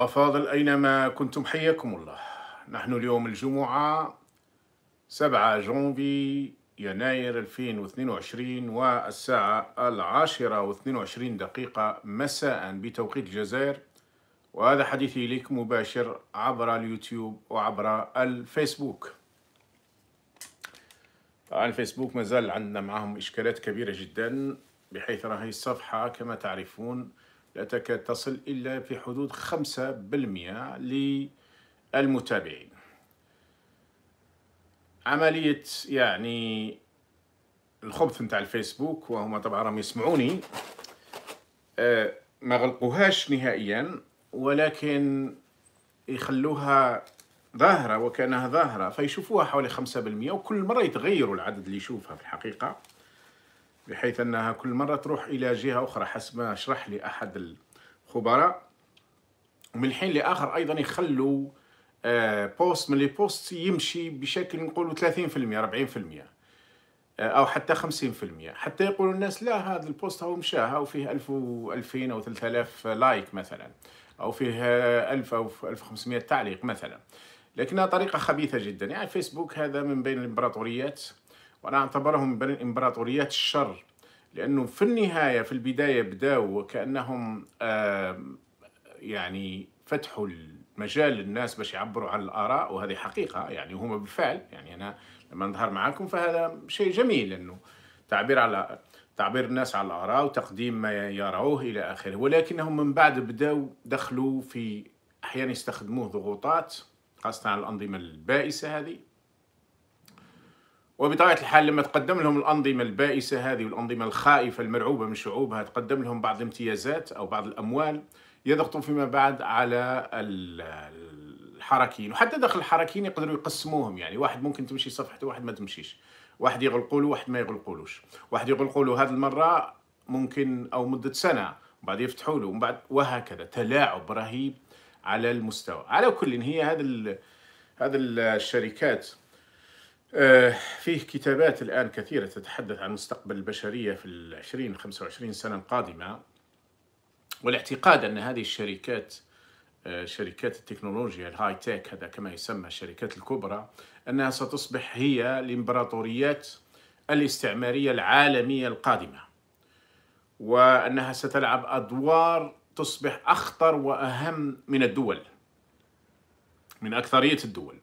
أفاضل أينما كنتم حياكم الله نحن اليوم الجمعة 7 جونفي يناير 2022 والساعة العاشرة العاشرة و22 دقيقة مساء بتوقيت الجزائر وهذا حديثي لك مباشر عبر اليوتيوب وعبر الفيسبوك طبعا آه، الفيسبوك مازال عندنا معهم إشكالات كبيرة جدا بحيث راهي الصفحة كما تعرفون لا تكاد تصل إلا في حدود 5% للمتابعين عملية يعني الخبث نتاع الفيسبوك وهما طبعا راهم يسمعوني آه، ما غلقوهاش نهائيا ولكن يخلوها ظاهرة وكأنها ظاهرة فيشوفوها حوالي 5% وكل مرة يتغيروا العدد اللي يشوفها في الحقيقة بحيث أنها كل مرة تروح إلى جهة أخرى حسب ما شرح لي أحد الخبراء ومن حين لآخر أيضا يخلوا آه، بوست من لي بوست يمشي بشكل نقولوا 30% 40% أو حتى 50% حتى يقولوا الناس لا هذا البوست هو مشاها وفيه 1000 و2000 أو 3000 لايك مثلا أو فيه 1000 أو 1500 تعليق مثلا لكنها طريقة خبيثة جدا يعني فيسبوك هذا من بين الإمبراطوريات وأنا أعتبرهم بين إمبراطوريات الشر لأنه في النهاية في البداية بداوا وكأنهم يعني فتحوا مجال للناس باش يعبروا عن الآراء وهذه حقيقة يعني هما بالفعل يعني أنا لما نظهر معاكم فهذا شيء جميل أنه تعبير على تعبير الناس على الآراء وتقديم ما يروه إلى آخره ولكنهم من بعد بدأوا دخلوا في أحيانا يستخدموه ضغوطات خاصة على الأنظمة البائسة هذه وبطبيعة الحال لما تقدم لهم الأنظمة البائسة هذه والأنظمة الخائفة المرعوبة من شعوبها تقدم لهم بعض الامتيازات أو بعض الأموال يضغطوا فيما بعد على الحركيين وحتى داخل الحركيين يقدروا يقسموهم يعني واحد ممكن تمشي صفحته واحد ما تمشيش واحد يغلقوا له واحد ما يغلقولوش واحد يغلقوا له هذه المرة ممكن أو مدة سنة وبعد يفتحوا له ومن بعد وهكذا تلاعب رهيب على المستوى على كل هي هذا هذه الشركات آه، فيه كتابات الآن كثيرة تتحدث عن مستقبل البشرية في العشرين خمسة وعشرين سنة القادمة والاعتقاد أن هذه الشركات آه، شركات التكنولوجيا الهاي تيك هذا كما يسمى الشركات الكبرى أنها ستصبح هي الإمبراطوريات الاستعمارية العالمية القادمة وأنها ستلعب أدوار تصبح أخطر وأهم من الدول من أكثرية الدول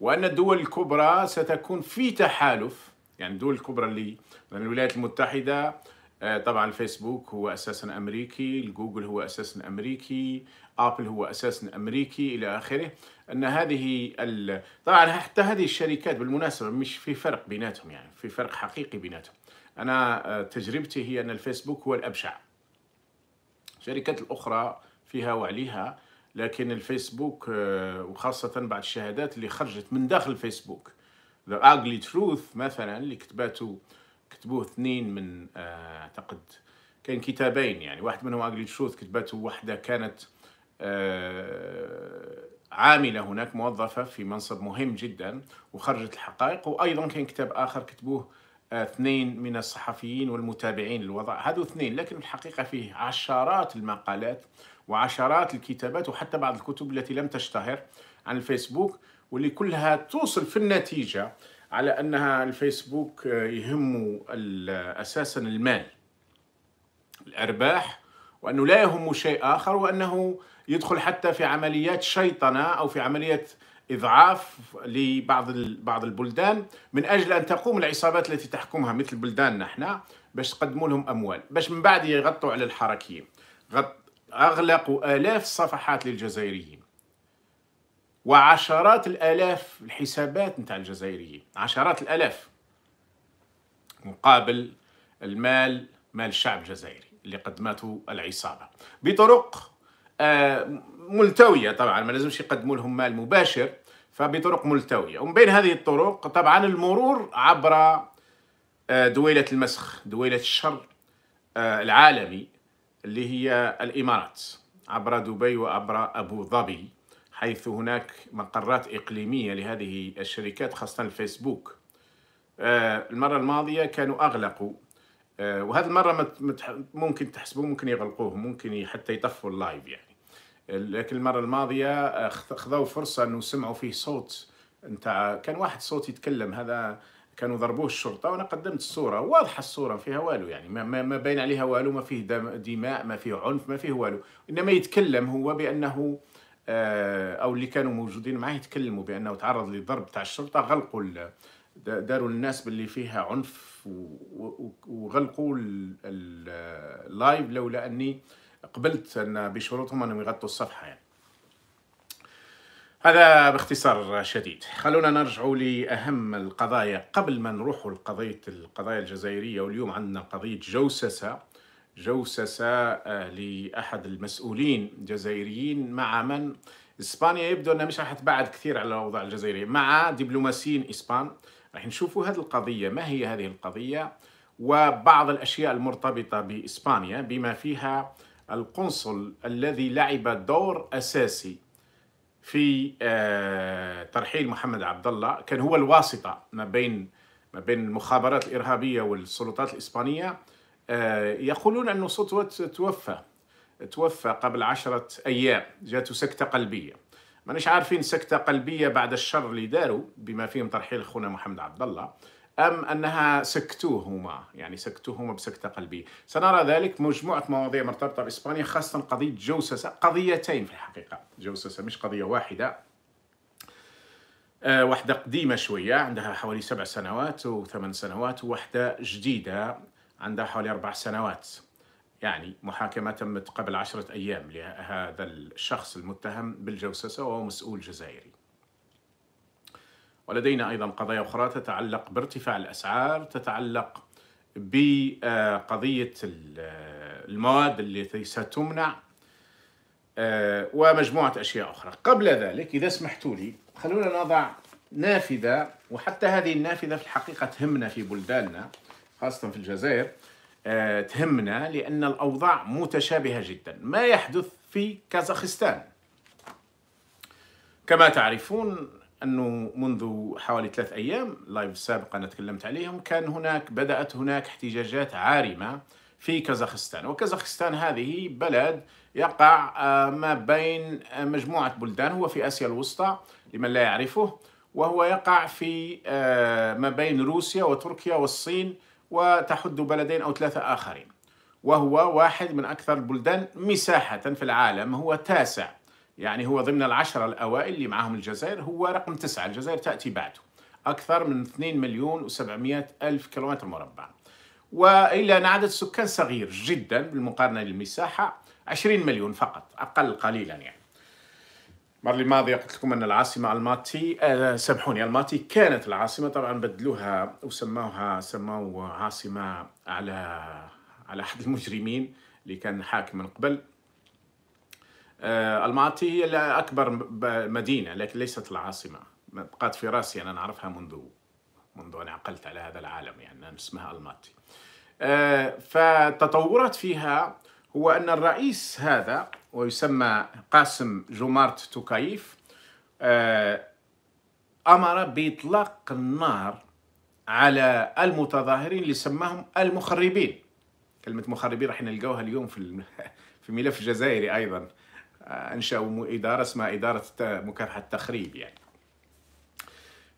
وأن الدول الكبرى ستكون في تحالف يعني الدول الكبرى اللي الولايات المتحدة آه، طبعا الفيسبوك هو اساسا امريكي، الجوجل هو اساسا امريكي، ابل هو اساسا امريكي الى اخره، ان هذه ال... طبعا حتى هذه الشركات بالمناسبه مش في فرق بيناتهم يعني في فرق حقيقي بيناتهم. انا آه، تجربتي هي ان الفيسبوك هو الابشع. الشركات الاخرى فيها وعليها لكن الفيسبوك آه، وخاصة بعض الشهادات اللي خرجت من داخل الفيسبوك The Ugly Truth مثلا اللي كتباتو كتبوه اثنين من آه، اعتقد كان كتابين يعني واحد منهم Ugly Truth كتباته واحدة كانت آه، عاملة هناك موظفة في منصب مهم جدا وخرجت الحقائق وأيضا كان كتاب آخر كتبوه اثنين من الصحفيين والمتابعين للوضع هذو اثنين لكن الحقيقة فيه عشرات المقالات وعشرات الكتابات وحتى بعض الكتب التي لم تشتهر عن الفيسبوك واللي كلها توصل في النتيجة على أنها الفيسبوك آه، يهم أساسا المال الأرباح وأنه لا يهم شيء آخر وأنه يدخل حتى في عمليات شيطنة أو في عملية إضعاف لبعض بعض البلدان من أجل أن تقوم العصابات التي تحكمها مثل بلداننا نحن باش تقدموا لهم أموال باش من بعد يغطوا على الحركيين غط أغلقوا آلاف الصفحات للجزائريين وعشرات الآلاف الحسابات نتاع الجزائريين عشرات الآلاف مقابل المال مال الشعب الجزائري اللي قدمته العصابة بطرق آه، ملتوية طبعا ما لازمش يقدموا لهم مال مباشر فبطرق ملتوية ومن بين هذه الطرق طبعا المرور عبر آه، دويلة المسخ دويلة الشر آه، العالمي اللي هي الإمارات عبر دبي وعبر أبو ظبي حيث هناك مقرات إقليمية لهذه الشركات خاصة الفيسبوك آه، المرة الماضية كانوا أغلقوا آه، وهذه المرة ممكن تحسبوه ممكن يغلقوه ممكن حتى يطفوا اللايف يعني لكن المرة الماضية خذوا فرصة أنه سمعوا فيه صوت نتاع كان واحد صوت يتكلم هذا كانوا ضربوه الشرطه وانا قدمت الصوره واضحه الصوره ما فيها والو يعني ما, ما, ما باين عليها والو ما فيه دماء ما فيه عنف ما فيه والو انما يتكلم هو بانه آه، او اللي كانوا موجودين معاه يتكلموا بانه تعرض للضرب تاع الشرطه غلقوا داروا الناس باللي فيها عنف وغلقوا اللايف آه، لولا اني قبلت ان بشروطهم انهم يغطوا الصفحه يعني هذا باختصار شديد خلونا نرجع لأهم القضايا قبل ما نروح لقضية القضايا الجزائرية واليوم عندنا قضية جوسسة جوسسة آه، لأحد المسؤولين الجزائريين مع من إسبانيا يبدو أنها مش راح تبعد كثير على الأوضاع الجزائرية مع دبلوماسيين إسبان راح نشوفوا هذه القضية ما هي هذه القضية وبعض الأشياء المرتبطة بإسبانيا بما فيها القنصل الذي لعب دور أساسي في آه، ترحيل محمد عبد الله كان هو الواسطه ما بين ما بين المخابرات الارهابيه والسلطات الاسبانيه آه، يقولون أن سطوة توفى توفى قبل عشرة أيام جاته سكتة قلبية ماناش عارفين سكتة قلبية بعد الشر اللي داروا بما فيهم ترحيل خونا محمد عبد الله أم أنها سكتوهما يعني سكتوهما بسكتة قلبية سنرى ذلك مجموعة مواضيع مرتبطة بإسبانيا خاصة قضية جوسسة قضيتين في الحقيقة جوسسة مش قضية واحدة آه، واحدة قديمة شوية عندها حوالي سبع سنوات وثمان سنوات وواحدة جديدة عندها حوالي أربع سنوات يعني محاكمة تمت قبل عشرة أيام لهذا الشخص المتهم بالجوسسة وهو مسؤول جزائري ولدينا أيضا قضايا أخرى تتعلق بارتفاع الأسعار تتعلق بقضية آه، آه، المواد التي ستمنع آه، ومجموعة أشياء أخرى قبل ذلك إذا سمحتوا لي خلونا نضع نافذة وحتى هذه النافذة في الحقيقة تهمنا في بلداننا خاصة في الجزائر تهمنا لأن الأوضاع متشابهة جدا ما يحدث في كازاخستان كما تعرفون انه منذ حوالي ثلاث ايام لايف السابق انا تكلمت عليهم كان هناك بدات هناك احتجاجات عارمه في كازاخستان وكازاخستان هذه بلد يقع آه، ما بين آه، مجموعه بلدان هو في اسيا الوسطى لمن لا يعرفه وهو يقع في آه، ما بين روسيا وتركيا والصين وتحد بلدين او ثلاثه اخرين وهو واحد من اكثر البلدان مساحه في العالم هو تاسع يعني هو ضمن العشرة الأوائل اللي معاهم الجزائر هو رقم تسعة الجزائر تأتي بعده أكثر من 2 مليون و700 ألف كيلومتر مربع وإلا أن عدد السكان صغير جدا بالمقارنة للمساحة 20 مليون فقط أقل قليلا يعني المرة الماضية قلت لكم أن العاصمة الماتي أه سامحوني الماتي كانت العاصمة طبعا بدلوها وسموها سموا عاصمة على على أحد المجرمين اللي كان حاكم من قبل آه، المالطي هي اكبر مدينه لكن ليست العاصمه بقات في راسي انا نعرفها منذ منذ ان عقلت على هذا العالم يعني اسمها المالطي آه، فتطورت فيها هو ان الرئيس هذا ويسمى قاسم جومارت توكايف آه، امر باطلاق النار على المتظاهرين اللي سماهم المخربين كلمه مخربين راح نلقاوها اليوم في في ملف الجزائري ايضا انشاوا اداره اسمها اداره مكافحه التخريب يعني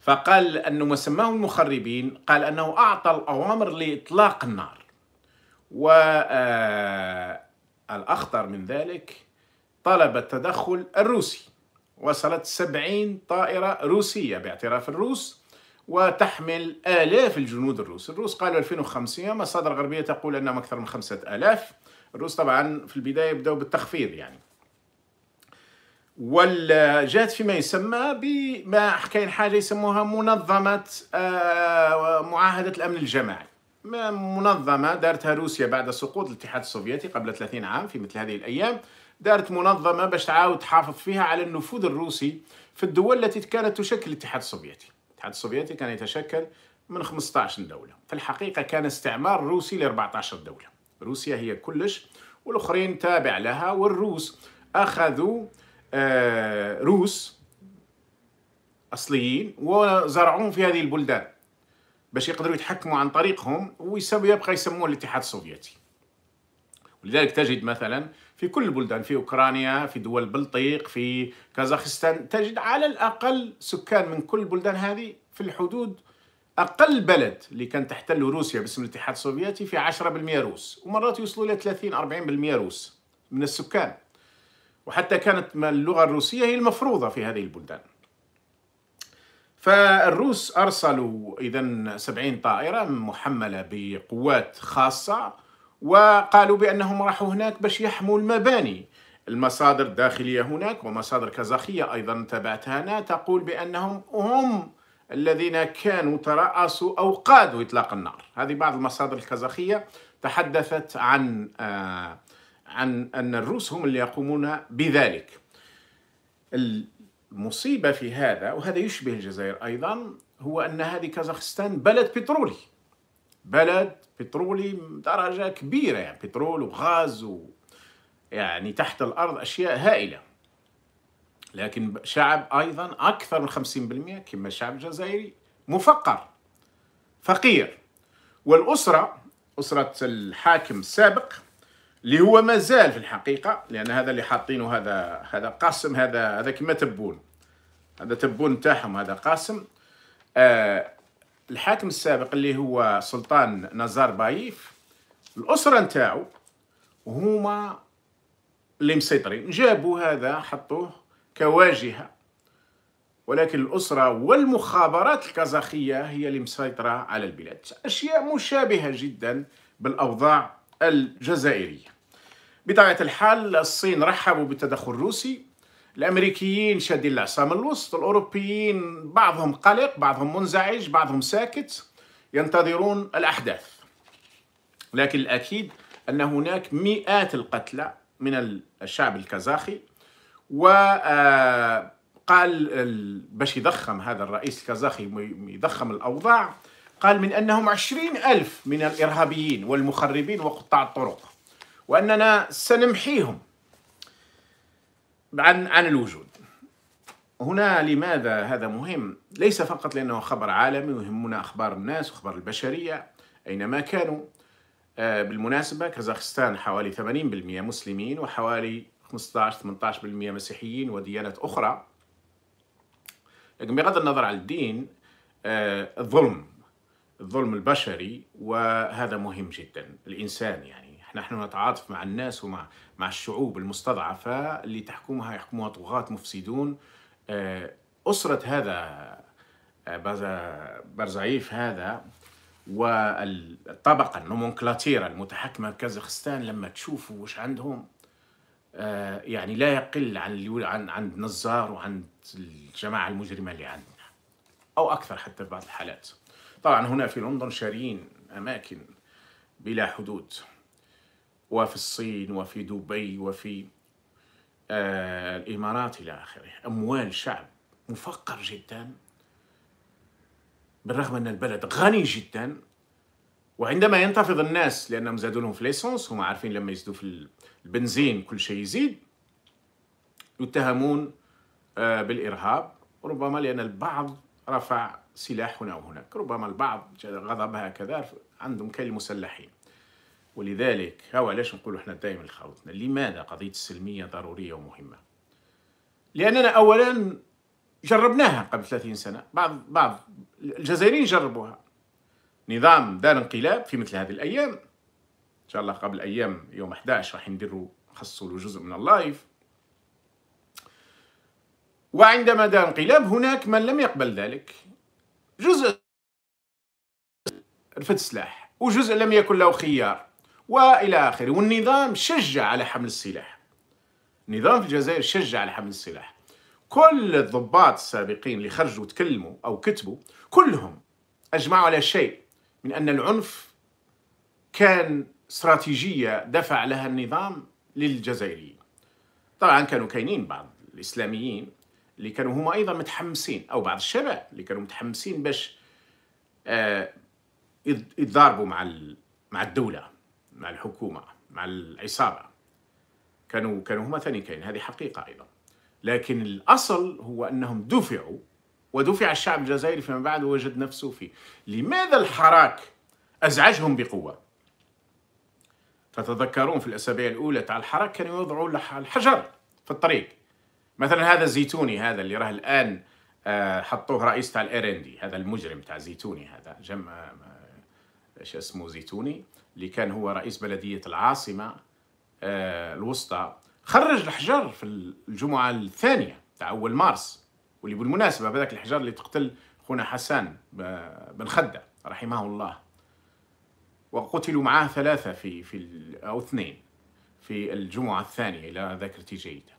فقال انه ما سماه المخربين قال انه اعطى الاوامر لاطلاق النار و آه، الاخطر من ذلك طلب التدخل الروسي وصلت سبعين طائرة روسية باعتراف الروس وتحمل آلاف الجنود الروس الروس قالوا 2050 مصادر غربية تقول أنهم أكثر من خمسة آلاف الروس طبعا في البداية بدأوا بالتخفيض يعني ولا جات فيما يسمى بما حكاين حاجه يسموها منظمه آه، معاهده الامن الجماعي منظمه دارتها روسيا بعد سقوط الاتحاد السوفيتي قبل 30 عام في مثل هذه الايام دارت منظمه باش تعاود تحافظ فيها على النفوذ الروسي في الدول التي كانت تشكل الاتحاد السوفيتي الاتحاد السوفيتي كان يتشكل من 15 دوله في الحقيقه كان استعمار روسي ل 14 دوله روسيا هي كلش والاخرين تابع لها والروس اخذوا آه، روس اصليين وزرعوهم في هذه البلدان باش يقدروا يتحكموا عن طريقهم ويبقى يسموه الاتحاد السوفيتي ولذلك تجد مثلا في كل البلدان في اوكرانيا في دول البلطيق في كازاخستان تجد على الاقل سكان من كل البلدان هذه في الحدود اقل بلد اللي كان تحتله روسيا باسم الاتحاد السوفيتي في 10% روس ومرات يوصلوا الى 30 40% روس من السكان وحتى كانت اللغة الروسية هي المفروضة في هذه البلدان فالروس أرسلوا إذا سبعين طائرة محملة بقوات خاصة وقالوا بأنهم راحوا هناك باش يحموا المباني المصادر الداخلية هناك ومصادر كازاخية أيضا تبعتها أنا تقول بأنهم هم الذين كانوا ترأسوا أو قادوا إطلاق النار هذه بعض المصادر الكازاخية تحدثت عن آه عن أن الروس هم اللي يقومون بذلك المصيبة في هذا وهذا يشبه الجزائر أيضا هو أن هذه كازاخستان بلد بترولي بلد بترولي درجة كبيرة يعني بترول وغاز و يعني تحت الأرض أشياء هائلة لكن شعب أيضا أكثر من 50% كما الشعب الجزائري مفقر فقير والأسرة أسرة الحاكم السابق اللي هو مازال في الحقيقه لان هذا اللي حاطينه هذا هذا قاسم هذا هذا كما تبون هذا تبون تاعهم هذا قاسم آه الحاكم السابق اللي هو سلطان نزار بايف الاسره نتاعو هما اللي مسيطرين جابوا هذا حطوه كواجهه ولكن الاسره والمخابرات الكازاخيه هي اللي مسيطره على البلاد اشياء مشابهه جدا بالاوضاع الجزائرية بطبيعة الحال الصين رحبوا بالتدخل الروسي الأمريكيين شادين العصام الوسط الأوروبيين بعضهم قلق بعضهم منزعج بعضهم ساكت ينتظرون الأحداث لكن الأكيد أن هناك مئات القتلى من الشعب الكازاخي وقال آه، باش يضخم هذا الرئيس الكازاخي يضخم الأوضاع قال من أنهم عشرين ألف من الإرهابيين والمخربين وقطاع الطرق وأننا سنمحيهم عن عن الوجود هنا لماذا هذا مهم ليس فقط لأنه خبر عالمي ويهمنا أخبار الناس وأخبار البشرية أينما كانوا آه، بالمناسبة كازاخستان حوالي 80% مسلمين وحوالي 15-18% مسيحيين وديانات أخرى لكن بغض النظر عن الدين الظلم آه، الظلم البشري وهذا مهم جدا الانسان يعني نحن نتعاطف مع الناس ومع مع الشعوب المستضعفه اللي تحكمها يحكمها طغاة مفسدون آه، اسره هذا آه، برزعيف هذا والطبقه النومنكلاتيره المتحكمه في كازاخستان لما تشوفوا وش عندهم آه، يعني لا يقل عن عن عند نزار وعند الجماعه المجرمه اللي عندنا او اكثر حتى في بعض الحالات طبعا هنا في لندن شارين أماكن بلا حدود وفي الصين وفي دبي وفي آه الإمارات إلى آخره أموال شعب مفقر جدا بالرغم أن البلد غني جدا وعندما ينتفض الناس لأنهم زادوا لهم في ليسونس هم عارفين لما يزيدوا في البنزين كل شيء يزيد يتهمون آه، بالإرهاب ربما لأن البعض رفع سلاح هنا وهناك ربما البعض غضب هكذا عندهم كاين المسلحين ولذلك هو علاش نقولوا احنا دائما لخوتنا لماذا قضيه السلميه ضروريه ومهمه لاننا اولا جربناها قبل 30 سنه بعض بعض الجزائريين جربوها نظام دار انقلاب في مثل هذه الايام ان شاء الله قبل ايام يوم 11 راح نديروا نخصصوا له جزء من اللايف وعندما دار انقلاب هناك من لم يقبل ذلك جزء رفد السلاح وجزء لم يكن له خيار والى اخره والنظام شجع على حمل السلاح النظام في الجزائر شجع على حمل السلاح كل الضباط السابقين اللي خرجوا تكلموا او كتبوا كلهم اجمعوا على شيء من ان العنف كان استراتيجيه دفع لها النظام للجزائريين طبعا كانوا كاينين بعض الاسلاميين اللي كانوا هما ايضا متحمسين او بعض الشباب اللي كانوا متحمسين باش آه، يتضاربوا مع مع الدوله مع الحكومه مع العصابه كانوا كانوا هما ثاني كاين هذه حقيقه ايضا لكن الاصل هو انهم دفعوا ودفع الشعب الجزائري فيما بعد وجد نفسه فيه لماذا الحراك ازعجهم بقوه تتذكرون في الاسابيع الاولى تاع الحراك كانوا يوضعوا الحجر في الطريق مثلا هذا الزيتوني هذا اللي راه الان آه، حطوه رئيس تاع دي هذا المجرم تاع زيتوني هذا جمع ايش آه، آه، اسمه زيتوني اللي كان هو رئيس بلديه العاصمه الوسطى خرج الحجر في الجمعه الثانيه تاع اول مارس واللي بالمناسبه هذاك الحجر اللي تقتل خونا حسان بن خده رحمه الله وقتلوا معاه ثلاثه في في او اثنين في الجمعه الثانيه الى ذاكرتي جيده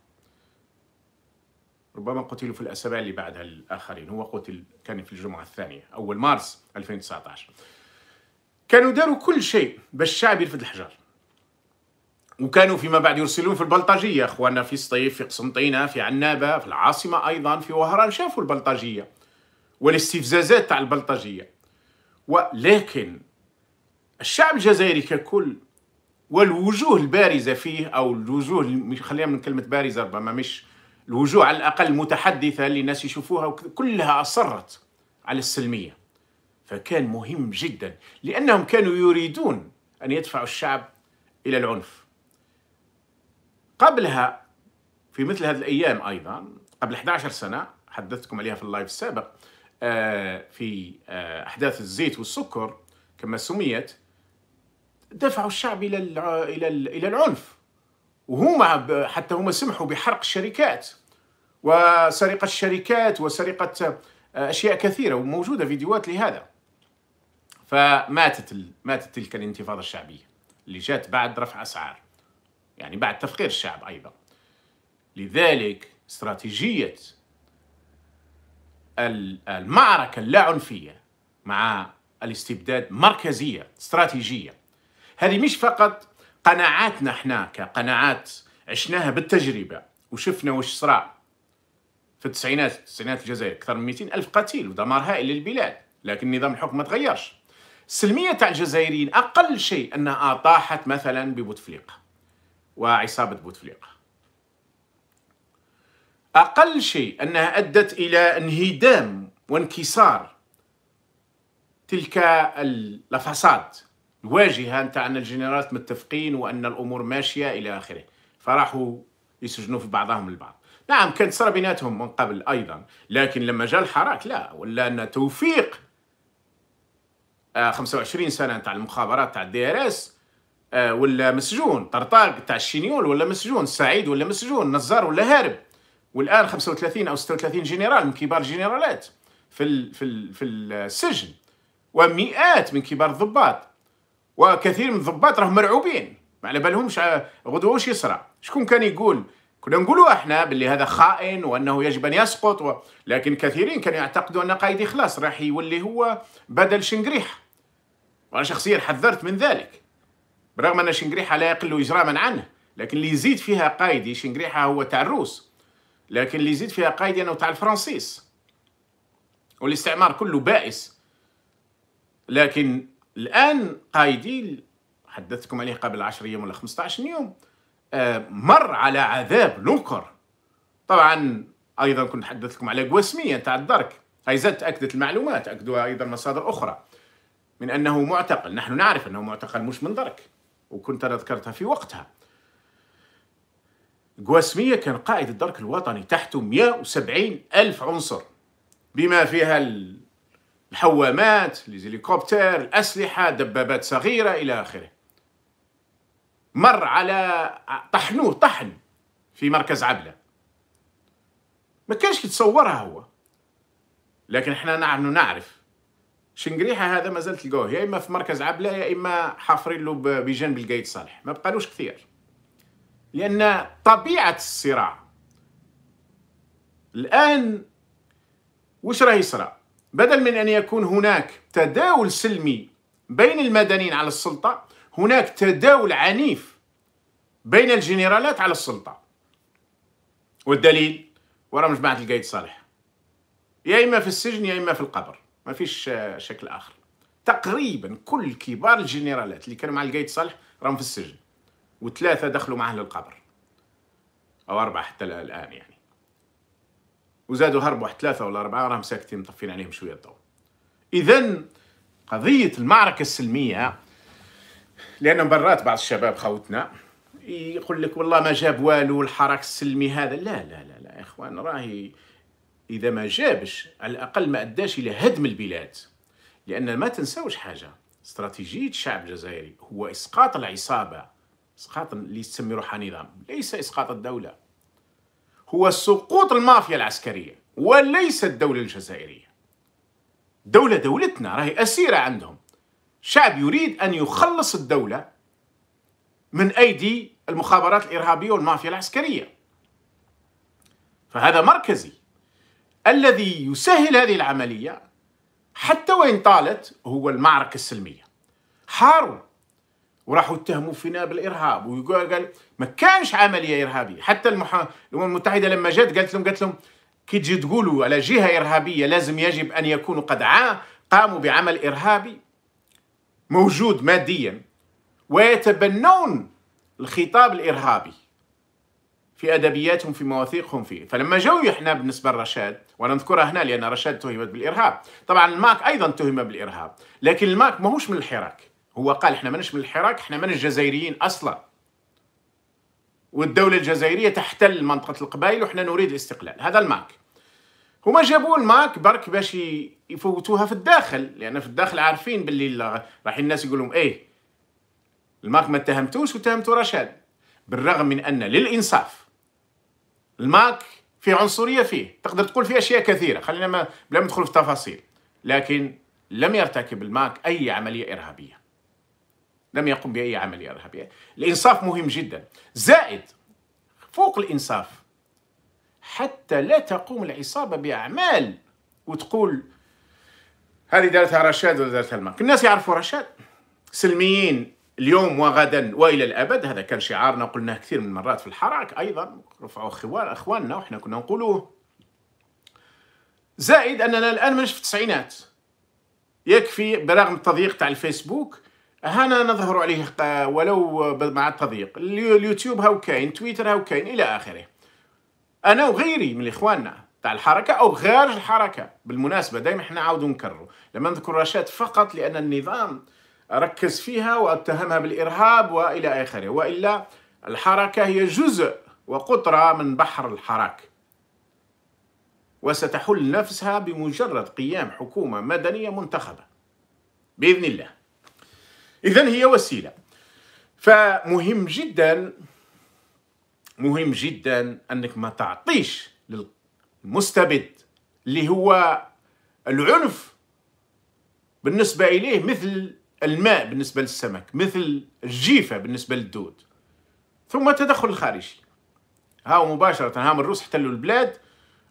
ربما قتلوا في الأسابيع اللي بعدها الآخرين هو قتل كان في الجمعة الثانية أول مارس 2019 كانوا داروا كل شيء باش الشعب يرفد الحجر وكانوا فيما بعد يرسلون في البلطجية أخواننا في سطيف في قسنطينة في عنابة في العاصمة أيضا في وهران شافوا البلطجية والاستفزازات تاع البلطجية ولكن الشعب الجزائري ككل والوجوه البارزة فيه أو الوجوه خلينا من كلمة بارزة ربما مش الوجوه على الأقل المتحدثة اللي الناس يشوفوها كلها أصرت على السلمية فكان مهم جدا لأنهم كانوا يريدون أن يدفعوا الشعب إلى العنف قبلها في مثل هذه الأيام أيضا قبل 11 سنة حدثتكم عليها في اللايف السابق آه، في آه، أحداث الزيت والسكر كما سميت دفعوا الشعب إلى إلى العنف وهما حتى هما سمحوا بحرق الشركات وسرقة الشركات وسرقة آه، أشياء كثيرة وموجودة فيديوهات لهذا فماتت ماتت تلك الانتفاضة الشعبية اللي جات بعد رفع أسعار يعني بعد تفقير الشعب أيضا لذلك استراتيجية المعركة اللاعنفية مع الاستبداد مركزية استراتيجية هذه مش فقط قناعاتنا احنا كقناعات عشناها بالتجربة وشفنا وش صرا في التسعينات التسعينات في الجزائر اكثر من 200 الف قتيل ودمار هائل للبلاد لكن نظام الحكم ما تغيرش السلميه تاع الجزائريين اقل شيء انها اطاحت مثلا ببوتفليقه وعصابه بوتفليقه اقل شيء انها ادت الى انهدام وانكسار تلك اللفصات الواجهه نتاع ان الجنرالات متفقين وان الامور ماشيه الى اخره فراحوا يسجنوا في بعضهم البعض نعم كانت صرا بيناتهم من قبل ايضا لكن لما جاء الحراك لا ولا ان توفيق آه 25 سنه تاع المخابرات تاع الدي ار اس آه ولا مسجون طرطاق تاع الشينيول ولا مسجون سعيد ولا مسجون نزار ولا هارب والان 35 او 36 جنرال من كبار الجنرالات في الـ في الـ في السجن ومئات من كبار الضباط وكثير من الضباط راهم مرعوبين ما على بالهمش آه، غدوه واش يصرى شكون كان يقول كنا نقولوا احنا باللي هذا خائن وانه يجب ان يسقط و... لكن كثيرين كانوا يعتقدوا ان قايدي خلاص راح يولي هو بدل شنقريح وانا شخصيا حذرت من ذلك برغم ان شنقريحه لا يقل اجراما عنه لكن اللي يزيد فيها قايدي شنقريحه هو تاع الروس لكن اللي يزيد فيها قايدي انه تاع الفرنسيس والاستعمار كله بائس لكن الان قايدي حدثتكم عليه قبل 10 ايام ولا 15 يوم آه، مر على عذاب نكر طبعا ايضا كنت حدثت لكم على قواسميه تاع الدرك هاي زادت اكدت المعلومات اكدوها ايضا مصادر اخرى من انه معتقل نحن نعرف انه معتقل مش من درك وكنت انا ذكرتها في وقتها قواسمية كان قائد الدرك الوطني تحته 170 ألف عنصر بما فيها الحوامات الهليكوبتر الأسلحة دبابات صغيرة إلى آخره مر على طحنوه طحن في مركز عبلة ما كانش يتصورها هو لكن احنا نحن نعرف شنقريحة هذا ما زلت لقوه يا إما في مركز عبلة يا إما حافرين له بجنب القايد صالح ما بقالوش كثير لأن طبيعة الصراع الآن وش راه يصرى بدل من أن يكون هناك تداول سلمي بين المدنيين على السلطة هناك تداول عنيف بين الجنرالات على السلطة والدليل ورا مجمعة القايد صالح يا إما في السجن يا إما في القبر ما فيش آه، شكل آخر تقريبا كل كبار الجنرالات اللي كانوا مع القايد صالح راهم في السجن وثلاثة دخلوا معه للقبر أو أربعة حتى الآن يعني وزادوا هربوا حتى ثلاثة ولا أربعة راهم ساكتين مطفين عليهم شوية الضوء إذا قضية المعركة السلمية لان مرات بعض الشباب خوتنا يقول لك والله ما جاب والو الحراك السلمي هذا لا لا لا لا يا اخوان راهي اذا ما جابش على الاقل ما اداش الى هدم البلاد لان ما تنساوش حاجه استراتيجيه الشعب الجزائري هو اسقاط العصابه اسقاط اللي يسمي روحها نظام ليس اسقاط الدوله هو سقوط المافيا العسكريه وليس الدوله الجزائريه دوله دولتنا راهي اسيره عندهم شعب يريد أن يخلص الدولة من أيدي المخابرات الإرهابية والمافيا العسكرية فهذا مركزي الذي يسهل هذه العملية حتى وإن طالت هو المعركة السلمية حاروا وراحوا اتهموا فينا بالارهاب ويقول قال ما كانش عمليه ارهابيه حتى المح... الامم المتحده لما جت قالت لهم قالت لهم كي تجي تقولوا على جهه ارهابيه لازم يجب ان يكونوا قد قاموا بعمل ارهابي موجود ماديا ويتبنون الخطاب الارهابي في ادبياتهم في مواثيقهم فيه فلما جو احنا بالنسبه لرشاد وانا نذكرها هنا لان رشاد تهمت بالارهاب طبعا الماك ايضا تهم بالارهاب لكن الماك ماهوش من الحراك هو قال احنا ماناش من الحراك احنا ماناش جزائريين اصلا والدوله الجزائريه تحتل منطقه القبائل وحنا نريد الاستقلال هذا الماك هما جابوا الماك برك باش يفوتوها في الداخل لان في الداخل عارفين باللي رايحين الناس يقول لهم ايه الماك ما اتهمتوش واتهمتوا رشاد بالرغم من ان للانصاف الماك فيه عنصريه فيه تقدر تقول فيه اشياء كثيره خلينا ما بلا ما ندخل في التفاصيل لكن لم يرتكب الماك اي عمليه ارهابيه لم يقم باي عمليه ارهابيه الانصاف مهم جدا زائد فوق الانصاف حتى لا تقوم العصابة بأعمال وتقول هذه دارتها رشاد ولا دارتها المنك الناس يعرفوا رشاد سلميين اليوم وغدا والى الابد هذا كان شعارنا قلناه كثير من مرات في الحراك ايضا رفعوا اخواننا وحنا كنا نقولوه زائد اننا الان ماناش في التسعينات يكفي برغم التضييق تاع الفيسبوك هنا نظهر عليه ولو مع التضييق اليوتيوب هاو كاين تويتر هاو كاين الى اخره انا وغيري من اخواننا تاع الحركه او خارج الحركه بالمناسبه دائما احنا نعاودوا نكرروا لما نذكر رشاد فقط لان النظام ركز فيها واتهمها بالارهاب والى اخره والا الحركه هي جزء وقطره من بحر الحراك وستحل نفسها بمجرد قيام حكومه مدنيه منتخبه باذن الله اذا هي وسيله فمهم جدا مهم جدا انك ما تعطيش للمستبد اللي هو العنف بالنسبه اليه مثل الماء بالنسبه للسمك مثل الجيفه بالنسبه للدود ثم التدخل الخارجي هاو مباشره هاو الروس احتلوا البلاد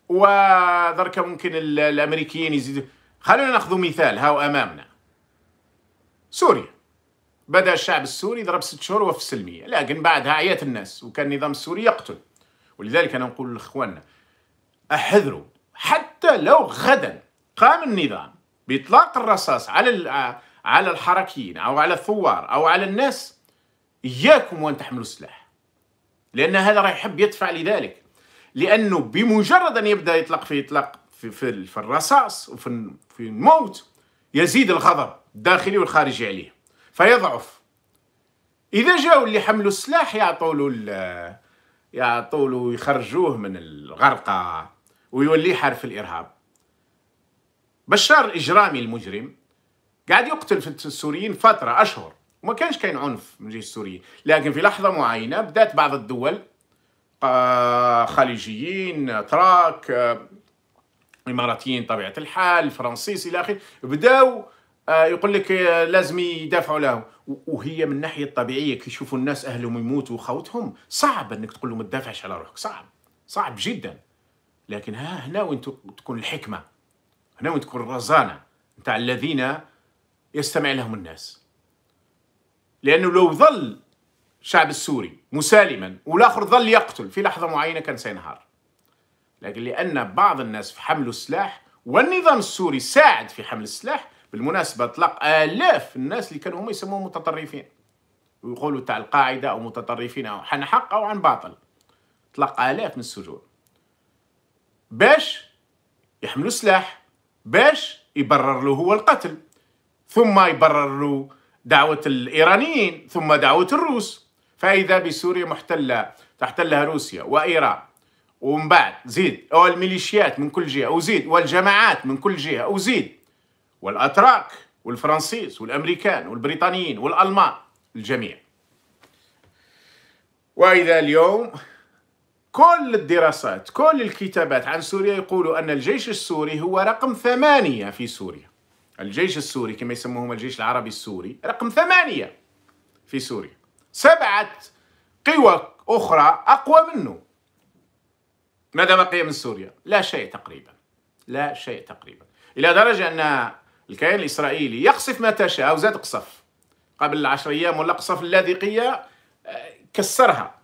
وذرك ممكن الامريكيين يزيدوا خلونا ناخذ مثال هاو امامنا سوريا بدا الشعب السوري يضرب ست شهور وفي السلميه لكن بعدها عيات الناس وكان النظام السوري يقتل ولذلك انا نقول لاخواننا احذروا حتى لو غدا قام النظام باطلاق الرصاص على على الحركيين او على الثوار او على الناس اياكم وان تحملوا السلاح لان هذا راه يحب يدفع لذلك لانه بمجرد ان يبدا يطلق في اطلاق في, في, في الرصاص وفي في الموت يزيد الغضب الداخلي والخارجي عليه فيضعف اذا جاو اللي حملوا السلاح يعطوا له يعطوا له يخرجوه من الغرقه ويولي حرف الارهاب بشار الاجرامي المجرم قاعد يقتل في السوريين فتره اشهر وما كانش كاين عنف من جهه السوريين لكن في لحظه معينه بدات بعض الدول آه، خليجيين اتراك آه، اماراتيين طبيعه الحال فرنسيس الى اخره بداو آه، يقول لك آه، لازم يدافعوا لهم وهي من الناحيه الطبيعيه كي يشوفوا الناس اهلهم يموتوا وخوتهم صعب انك تقول لهم ما تدافعش على روحك صعب صعب جدا لكن ها هنا وين تكون الحكمه هنا وين تكون الرزانه نتاع الذين يستمع لهم الناس لانه لو ظل الشعب السوري مسالما والاخر ظل يقتل في لحظه معينه كان سينهار لكن لان بعض الناس حمل السلاح والنظام السوري ساعد في حمل السلاح بالمناسبه اطلق الاف الناس اللي كانوا هم يسموهم متطرفين ويقولوا تاع القاعده او متطرفين او عن حق او عن باطل اطلق الاف من السجون باش يحملوا سلاح باش يبرر له هو القتل ثم يبرر له دعوه الايرانيين ثم دعوه الروس فاذا بسوريا محتله تحتلها روسيا وايران ومن بعد زيد او الميليشيات من كل جهه وزيد والجماعات من كل جهه وزيد والأتراك والفرنسيس والأمريكان والبريطانيين والألمان الجميع وإذا اليوم كل الدراسات كل الكتابات عن سوريا يقولوا أن الجيش السوري هو رقم ثمانية في سوريا الجيش السوري كما يسموهم الجيش العربي السوري رقم ثمانية في سوريا سبعة قوى أخرى أقوى منه ماذا بقي من سوريا؟ لا شيء تقريبا لا شيء تقريبا إلى درجة أن الكيان الإسرائيلي يقصف تشاء او وزاد قصف قبل عشر أيام ولا قصف اللاذقية آه، كسرها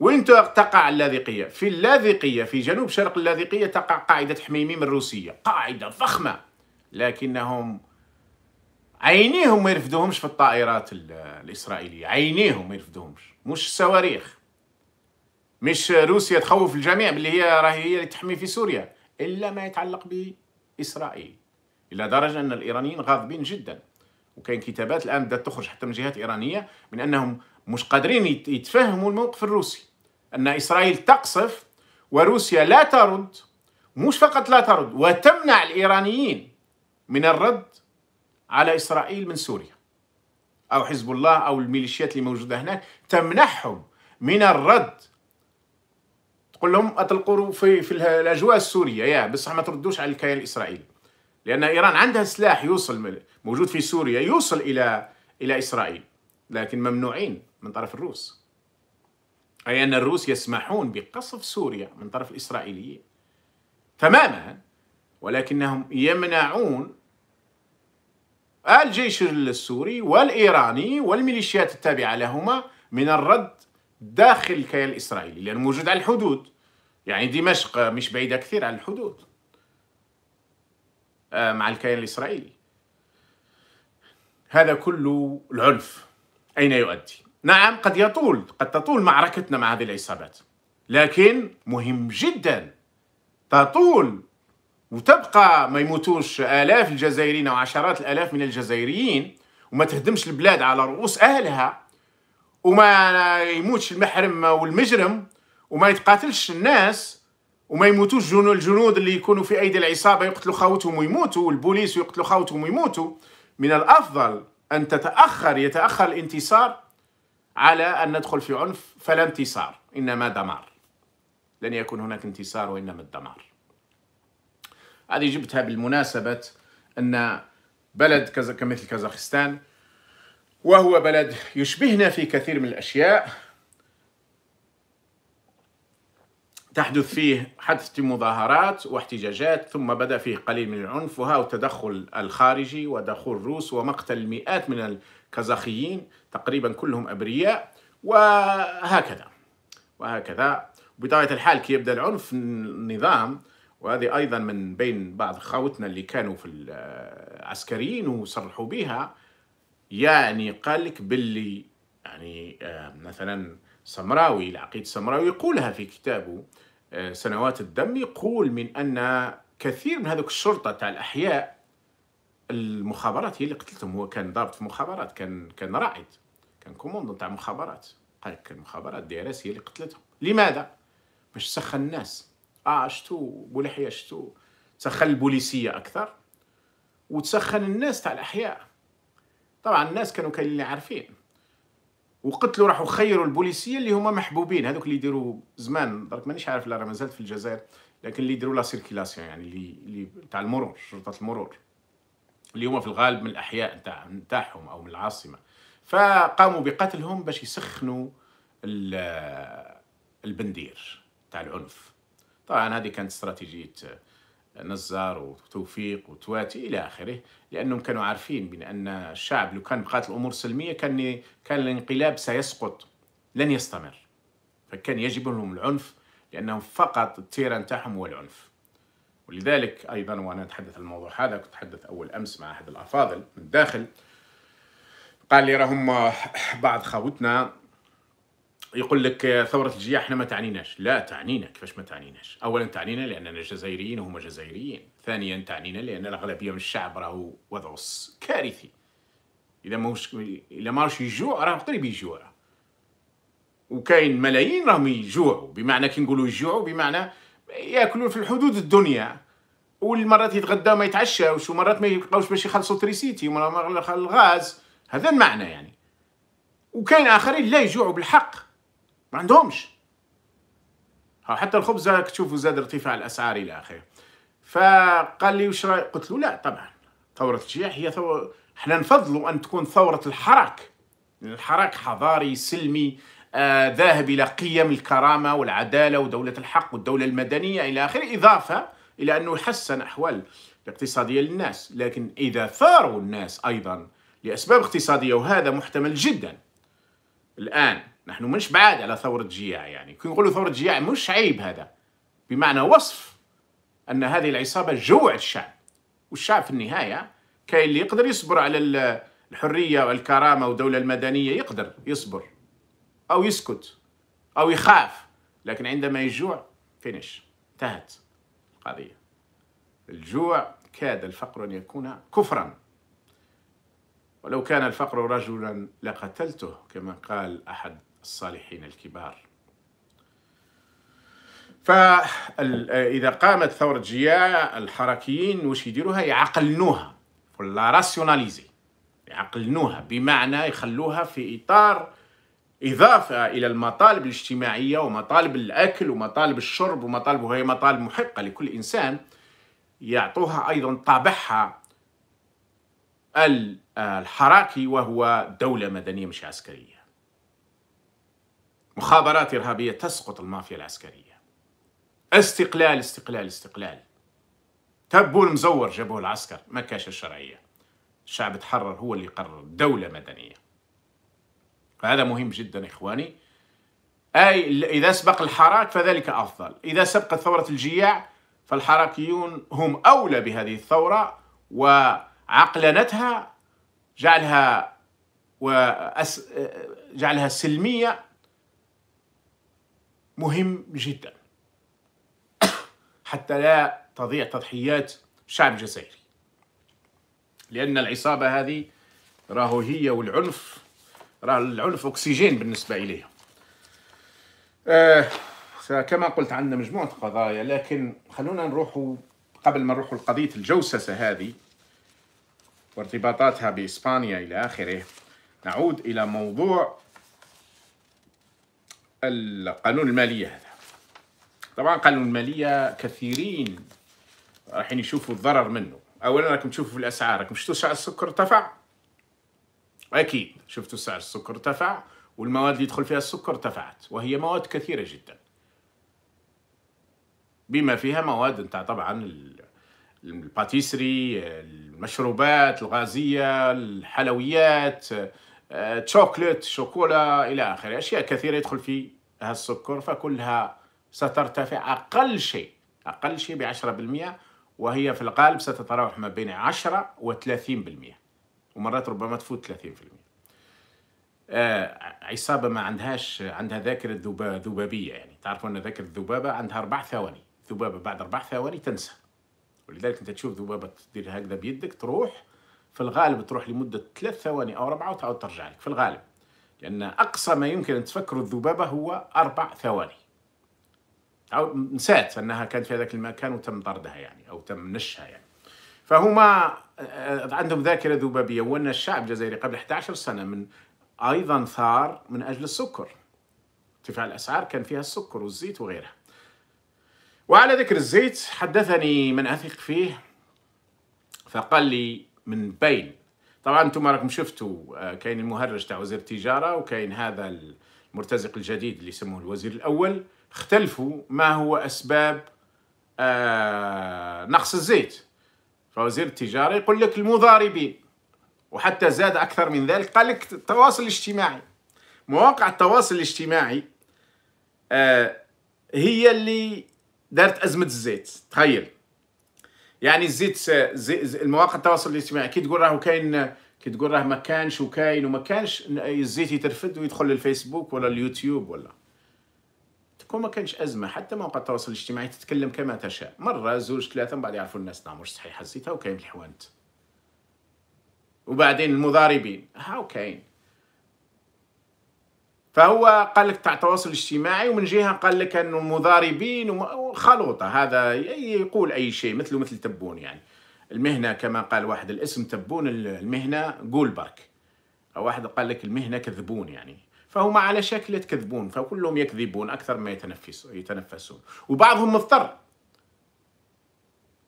وين تقع اللاذقية؟ في اللاذقية في جنوب شرق اللاذقية تقع قاعدة حميميم الروسية قاعدة ضخمة لكنهم عينيهم ما يرفدوهمش في الطائرات الإسرائيلية عينيهم ما يرفدوهمش مش صواريخ مش روسيا تخوف الجميع باللي هي راهي هي اللي تحمي في سوريا إلا ما يتعلق بإسرائيل الى درجه ان الايرانيين غاضبين جدا وكاين كتابات الان بدات تخرج حتى من جهات ايرانيه من انهم مش قادرين يتفهموا الموقف الروسي ان اسرائيل تقصف وروسيا لا ترد مش فقط لا ترد وتمنع الايرانيين من الرد على اسرائيل من سوريا او حزب الله او الميليشيات اللي موجوده هناك تمنعهم من الرد تقول لهم اطلقوا في في الاجواء السوريه يا بصح ما تردوش على الكيان الاسرائيلي لأن إيران عندها سلاح يوصل موجود في سوريا يوصل إلى إلى إسرائيل لكن ممنوعين من طرف الروس أي أن الروس يسمحون بقصف سوريا من طرف الإسرائيليين تماما ولكنهم يمنعون الجيش السوري والإيراني والميليشيات التابعة لهما من الرد داخل الكيان الإسرائيلي لأنه موجود على الحدود يعني دمشق مش بعيدة كثير عن الحدود آه، مع الكيان الإسرائيلي هذا كله العنف أين يؤدي؟ نعم قد يطول قد تطول معركتنا مع هذه العصابات لكن مهم جدا تطول وتبقى ما يموتوش آلاف الجزائريين وعشرات الآلاف من الجزائريين وما تهدمش البلاد على رؤوس أهلها وما يموتش المحرم والمجرم وما يتقاتلش الناس وما يموتوش الجنود اللي يكونوا في ايدي العصابه يقتلوا خاوتهم ويموتوا والبوليس يقتلوا خاوتهم ويموتوا من الافضل ان تتاخر يتاخر الانتصار على ان ندخل في عنف فلا انتصار انما دمار لن يكون هناك انتصار وانما الدمار هذه جبتها بالمناسبه ان بلد كمثل كازاخستان وهو بلد يشبهنا في كثير من الاشياء تحدث فيه حدثت مظاهرات واحتجاجات ثم بدا فيه قليل من العنف وها التدخل الخارجي ودخول الروس ومقتل المئات من الكازاخيين تقريبا كلهم ابرياء وهكذا وهكذا بطبيعه الحال كي يبدا العنف النظام وهذه ايضا من بين بعض خاوتنا اللي كانوا في العسكريين وصرحوا بها يعني قال لك باللي يعني آه، مثلا سمراوي العقيد السمراوي يقولها في كتابه آه، سنوات الدم يقول من أن كثير من هذوك الشرطة تاع الأحياء المخابرات هي اللي قتلتهم هو كان ضابط في مخابرات كان كان رائد كان كوموند تاع مخابرات قال المخابرات دي هي اللي قتلتهم لماذا باش تسخن الناس اه شتو بولحيه شتو تسخن البوليسيه اكثر وتسخن الناس تاع الاحياء طبعا الناس كانوا كاين اللي عارفين وقتلوا راحوا خيروا البوليسيه اللي هما محبوبين هذوك اللي يديروا زمان درك مانيش عارف لا راه مازالت في الجزائر لكن اللي يديروا لا سيركيلاسيون يعني اللي اللي تاع المرور شرطه المرور اللي هما في الغالب من الاحياء نتاع نتاعهم او من العاصمه فقاموا بقتلهم باش يسخنوا البندير تاع العنف طبعا هذه كانت استراتيجيه نزار وتوفيق وتواتي الى اخره لانهم كانوا عارفين بان الشعب لو كان بقات الامور سلميه كان كان الانقلاب سيسقط لن يستمر فكان يجب لهم العنف لانهم فقط التيرة نتاعهم هو العنف ولذلك ايضا وانا اتحدث الموضوع هذا كنت اتحدث اول امس مع احد الافاضل من الداخل قال لي راهم بعض خاوتنا يقول لك ثورة الجياع احنا ما تعنيناش، لا تعنينا كيفاش ما تعنيناش؟ أولا تعنينا لأننا جزائريين وهم جزائريين، ثانيا تعنينا لأن الأغلبية من الشعب راهو وضعه كارثي. إذا ماهوش إذا ما راهوش يجوع راه قريب يجوع. وكاين ملايين راهم يجوعوا، بمعنى كي نقولوا يجوعوا بمعنى ياكلوا في الحدود الدنيا. والمرات يتغدى ما يتعشاوش ومرات ما يلقاوش باش يخلصوا تريسيتي ومرات الغاز هذا المعنى يعني وكاين اخرين لا يجوعوا بالحق ما عندهمش حتى الخبز تشوفوا زاد ارتفاع الاسعار الى اخره فقال لي وش رايك قلت له لا طبعا ثوره الجياع هي ثوره احنا نفضلوا ان تكون ثوره الحراك الحراك حضاري سلمي آه ذاهب الى قيم الكرامه والعداله ودوله الحق والدوله المدنيه الى اخره اضافه الى انه يحسن احوال الاقتصاديه للناس لكن اذا ثاروا الناس ايضا لاسباب اقتصاديه وهذا محتمل جدا الان نحن مش بعاد على ثورة جياع يعني كي نقولوا ثورة جياع مش عيب هذا بمعنى وصف أن هذه العصابة جوعت الشعب والشعب في النهاية كاين اللي يقدر يصبر على الحرية والكرامة والدولة المدنية يقدر يصبر أو يسكت أو يخاف لكن عندما يجوع فينش انتهت القضية الجوع كاد الفقر أن يكون كفرا ولو كان الفقر رجلا لقتلته كما قال أحد الصالحين الكبار فإذا قامت ثورة جياء الحركيين واش يديروها يعقلنوها ولا راسيوناليزي يعقلنوها بمعنى يخلوها في إطار إضافة إلى المطالب الاجتماعية ومطالب الأكل ومطالب الشرب ومطالب وهي مطالب محقة لكل إنسان يعطوها أيضا طابعها الحراكي وهو دولة مدنية مش عسكرية مخابرات إرهابية تسقط المافيا العسكرية استقلال استقلال استقلال تبو المزور جابوه العسكر ما كاش الشرعية الشعب تحرر هو اللي قرر دولة مدنية هذا مهم جدا إخواني أي إذا سبق الحراك فذلك أفضل إذا سبقت ثورة الجياع فالحراكيون هم أولى بهذه الثورة وعقلنتها جعلها وأس... جعلها سلمية مهم جدا حتى لا تضيع تضحيات شعب جزائري لأن العصابة هذه راهو هي والعنف راه العنف أكسجين بالنسبة إليها آه كما قلت عندنا مجموعة قضايا لكن خلونا نروحوا قبل ما نروحوا لقضية الجوسسة هذه وارتباطاتها بإسبانيا إلى آخره نعود إلى موضوع القانون المالية هذا طبعا قانون المالية كثيرين رايحين يشوفوا الضرر منه اولا راكم تشوفوا في الاسعار راكم شفتوا سعر السكر ارتفع اكيد شفتوا سعر السكر ارتفع والمواد اللي يدخل فيها السكر ارتفعت وهي مواد كثيرة جدا بما فيها مواد نتاع طبعا الباتيسري المشروبات الغازية الحلويات تشوكلت آه، شوكولا إلى آخره أشياء كثيرة يدخل فيها السكر فكلها سترتفع أقل شيء أقل شيء ب 10% وهي في الغالب ستتراوح ما بين 10 و 30% ومرات ربما تفوت 30% آه، عصابه ما عندهاش عندها ذاكره ذبابيه يعني تعرفوا ان ذاكره الذبابه عندها اربع ثواني الذبابه بعد اربع ثواني تنسى ولذلك انت تشوف ذبابه تدير هكذا بيدك تروح في الغالب تروح لمدة ثلاث ثواني أو أربعة وتعود ترجع لك في الغالب لأن أقصى ما يمكن أن تفكر الذبابة هو أربع ثواني أو نسات أنها كانت في هذاك المكان وتم طردها يعني أو تم نشها يعني فهما آه، عندهم ذاكرة ذبابية وأن الشعب الجزائري قبل 11 سنة من أيضا ثار من أجل السكر ارتفاع الأسعار كان فيها السكر والزيت وغيرها وعلى ذكر الزيت حدثني من أثق فيه فقال لي من بين طبعا انتم راكم شفتوا آه، كاين المهرج تاع وزير التجاره وكاين هذا المرتزق الجديد اللي يسموه الوزير الاول اختلفوا ما هو اسباب آه، نقص الزيت فوزير التجاره يقول لك المضاربين وحتى زاد اكثر من ذلك قال لك التواصل الاجتماعي مواقع التواصل الاجتماعي آه، هي اللي دارت ازمه الزيت تخيل يعني زيت زي المواقع التواصل الاجتماعي كي تقول راهو كاين كي تقول راه ما كانش وكاين وما كانش الزيت يترفد ويدخل للفيسبوك ولا اليوتيوب ولا تكون ما كانش ازمه حتى مواقع التواصل الاجتماعي تتكلم كما تشاء مره زوج ثلاثه من بعد يعرفوا الناس نعم واش صحيحه هاو وكاين الحوانت وبعدين المضاربين هاو كاين فهو قال لك تاع التواصل الاجتماعي ومن جهه قال لك انه مضاربين وخلوطه هذا يقول اي شيء مثله مثل تبون يعني المهنه كما قال واحد الاسم تبون المهنه قول برك او واحد قال لك المهنه كذبون يعني فهم على شكل كذبون فكلهم يكذبون اكثر ما يتنفس يتنفسون وبعضهم مضطر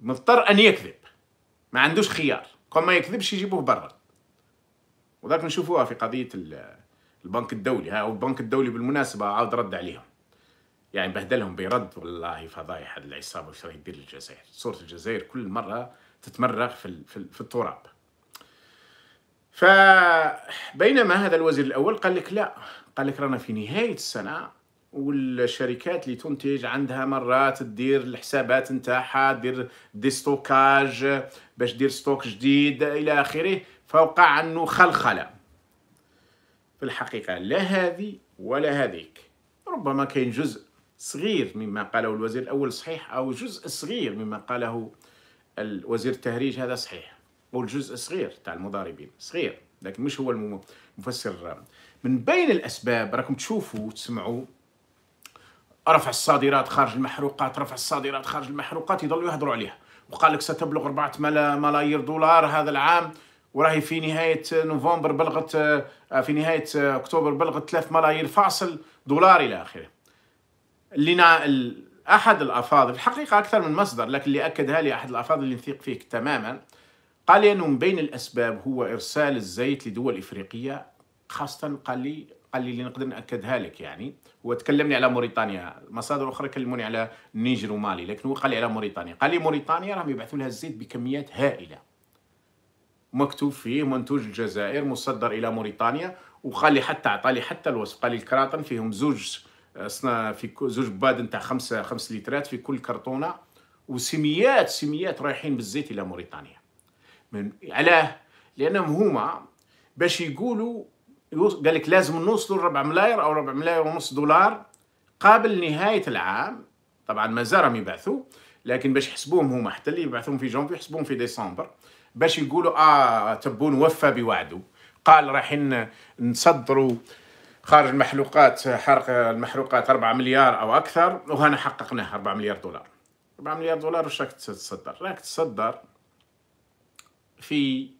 مضطر ان يكذب ما عندوش خيار كون ما يكذبش يجيبوه برا وذاك نشوفوها في قضيه البنك الدولي ها والبنك الدولي بالمناسبة عاود رد عليهم يعني بهدلهم بيرد والله فضايح هذه العصابة وش راهي تدير للجزائر صورة الجزائر كل مرة تتمرغ في, في, في التراب فبينما هذا الوزير الأول قال لك لا قال لك رانا في نهاية السنة والشركات اللي تنتج عندها مرات تدير الحسابات نتاعها دير دي ستوكاج باش دير ستوك جديد الى اخره فوقع عنه خلخله في الحقيقة لا هذه ولا هذيك ربما كاين جزء صغير مما قاله الوزير الأول صحيح أو جزء صغير مما قاله الوزير التهريج هذا صحيح والجزء صغير تاع المضاربين صغير لكن مش هو المفسر من بين الأسباب راكم تشوفوا وتسمعوا رفع الصادرات خارج المحروقات رفع الصادرات خارج المحروقات يضلوا يهضروا عليها وقال لك ستبلغ 4 ملايير دولار هذا العام وراهي في نهايه نوفمبر بلغت آه، في نهايه آه، اكتوبر بلغت 3 ملايير فاصل دولار الى اخره. لنا احد الافاضل الحقيقه اكثر من مصدر لكن اللي اكدها لي احد الافاضل اللي نثيق فيه تماما قال لي انه من بين الاسباب هو ارسال الزيت لدول افريقيه خاصه قال لي قال لي اللي نقدر ناكدها لك يعني هو تكلمني على موريتانيا مصادر اخرى كلموني على النيجر ومالي لكن هو قال لي على موريتانيا قال لي موريتانيا راهم يبعثوا لها الزيت بكميات هائله مكتوب فيه منتوج الجزائر مصدر الى موريتانيا وقال لي حتى عطى لي حتى الوصف قال لي الكراطن فيهم زوج آه، صنا في زوج باد نتاع خمسة خمس لترات في كل كرتونه وسميات سميات رايحين بالزيت الى موريتانيا من علاه لانهم هما باش يقولوا قال لك لازم نوصلوا لربع ملاير او ربع ملاير ونص دولار قبل نهايه العام طبعا مازال راهم يبعثوا لكن باش يحسبوهم هما حتى اللي يبعثوهم في جونفي يحسبوهم في ديسمبر باش يقولوا اه تبون وفى بوعده قال رايحين نصدروا خارج المحروقات حرق المحروقات 4 مليار او اكثر وهنا حققناه 4 مليار دولار 4 مليار دولار واش راك تصدر راك تصدر في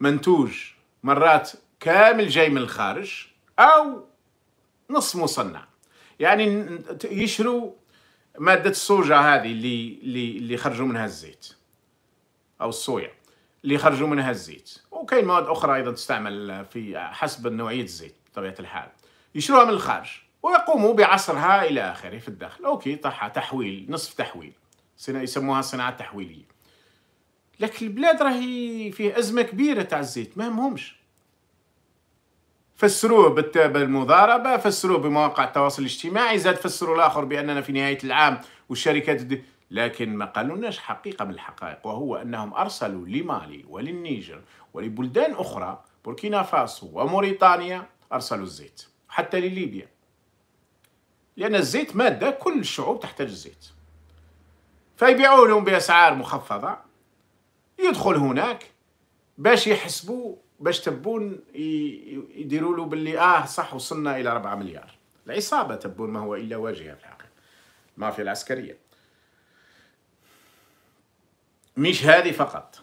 منتوج مرات كامل جاي من الخارج او نص مصنع يعني يشروا ماده الصوجه هذه اللي اللي اللي خرجوا منها الزيت او الصويا اللي يخرجوا منها الزيت وكاين مواد اخرى ايضا تستعمل في حسب نوعيه الزيت بطبيعه الحال يشروها من الخارج ويقوموا بعصرها الى اخره في الداخل اوكي طحها تحويل نصف تحويل يسموها الصناعه التحويليه لكن البلاد راهي فيه ازمه كبيره تاع الزيت ما همهمش فسروه بالمضاربه فسروه بمواقع التواصل الاجتماعي زاد فسروا الاخر باننا في نهايه العام والشركات لكن ما قالوناش حقيقة من الحقائق وهو أنهم أرسلوا لمالي وللنيجر ولبلدان أخرى بوركينا فاسو وموريتانيا أرسلوا الزيت حتى لليبيا لأن الزيت مادة كل الشعوب تحتاج الزيت فيبيعوا لهم بأسعار مخفضة يدخل هناك باش يحسبوا باش تبون يديروا له باللي اه صح وصلنا الى 4 مليار العصابه تبون ما هو الا واجهه في الحقيقه المافيا العسكريه مش هذه فقط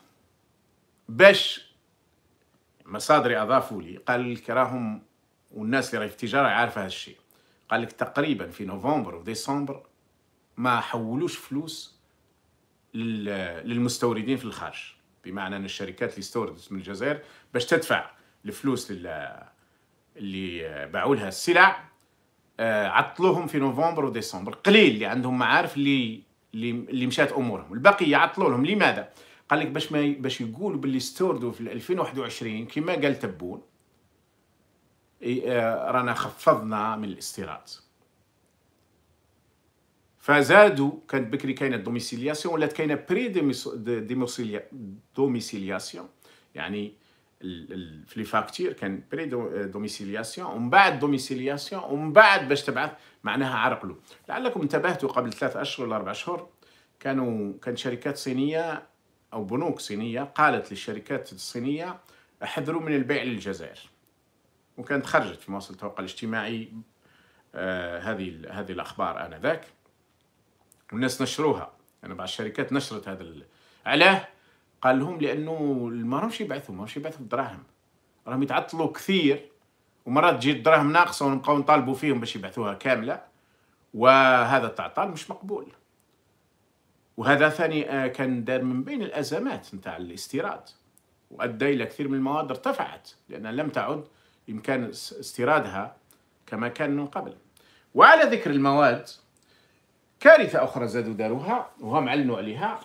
باش مصادري اضافوا لي قال لك راهم والناس اللي راهي في التجاره عارفه هذا الشيء قال لك تقريبا في نوفمبر وديسمبر ما حولوش فلوس للمستوردين في الخارج بمعنى ان الشركات اللي استوردت من الجزائر باش تدفع الفلوس اللي باعوا لها السلع آه، عطلوهم في نوفمبر وديسمبر قليل اللي عندهم معارف اللي اللي مشات امورهم البقيه يعطلوا لهم لماذا قال لك باش ما باش يقولوا باللي استوردوا في 2021 كما قال تبون آه، رانا خفضنا من الاستيراد فزادوا كانت بكري كاينه دوميسيلياسيون ولات كاينه بري ديموسيليا دوميسيلياسيون يعني في لي فاكتير كان بري دوميسيلياسيون آه، ومن بعد دوميسيلياسيون ومن بعد باش تبعث معناها عرقله لعلكم انتبهتوا قبل ثلاث أشهر ولا أربع أشهر كانوا كان شركات صينية أو بنوك صينية قالت للشركات الصينية احذروا من البيع للجزائر وكانت خرجت في مواصل التوقع الاجتماعي آه هذه هذه الأخبار آنذاك والناس نشروها أنا يعني بعض الشركات نشرت هذا علاه قال لهم لأنه ما راهمش يبعثوا ما راهمش يبعثوا بدراهم راهم يتعطلوا كثير ومرات تجي الدراهم ناقصه ونبقاو نطالبوا فيهم باش يبعثوها كامله وهذا التعطال مش مقبول وهذا ثاني آه، كان دار من بين الازمات نتاع الاستيراد وادى الى كثير من المواد ارتفعت لان لم تعد بامكان استيرادها كما كان من قبل وعلى ذكر المواد كارثه اخرى زادوا داروها وهم علنوا عليها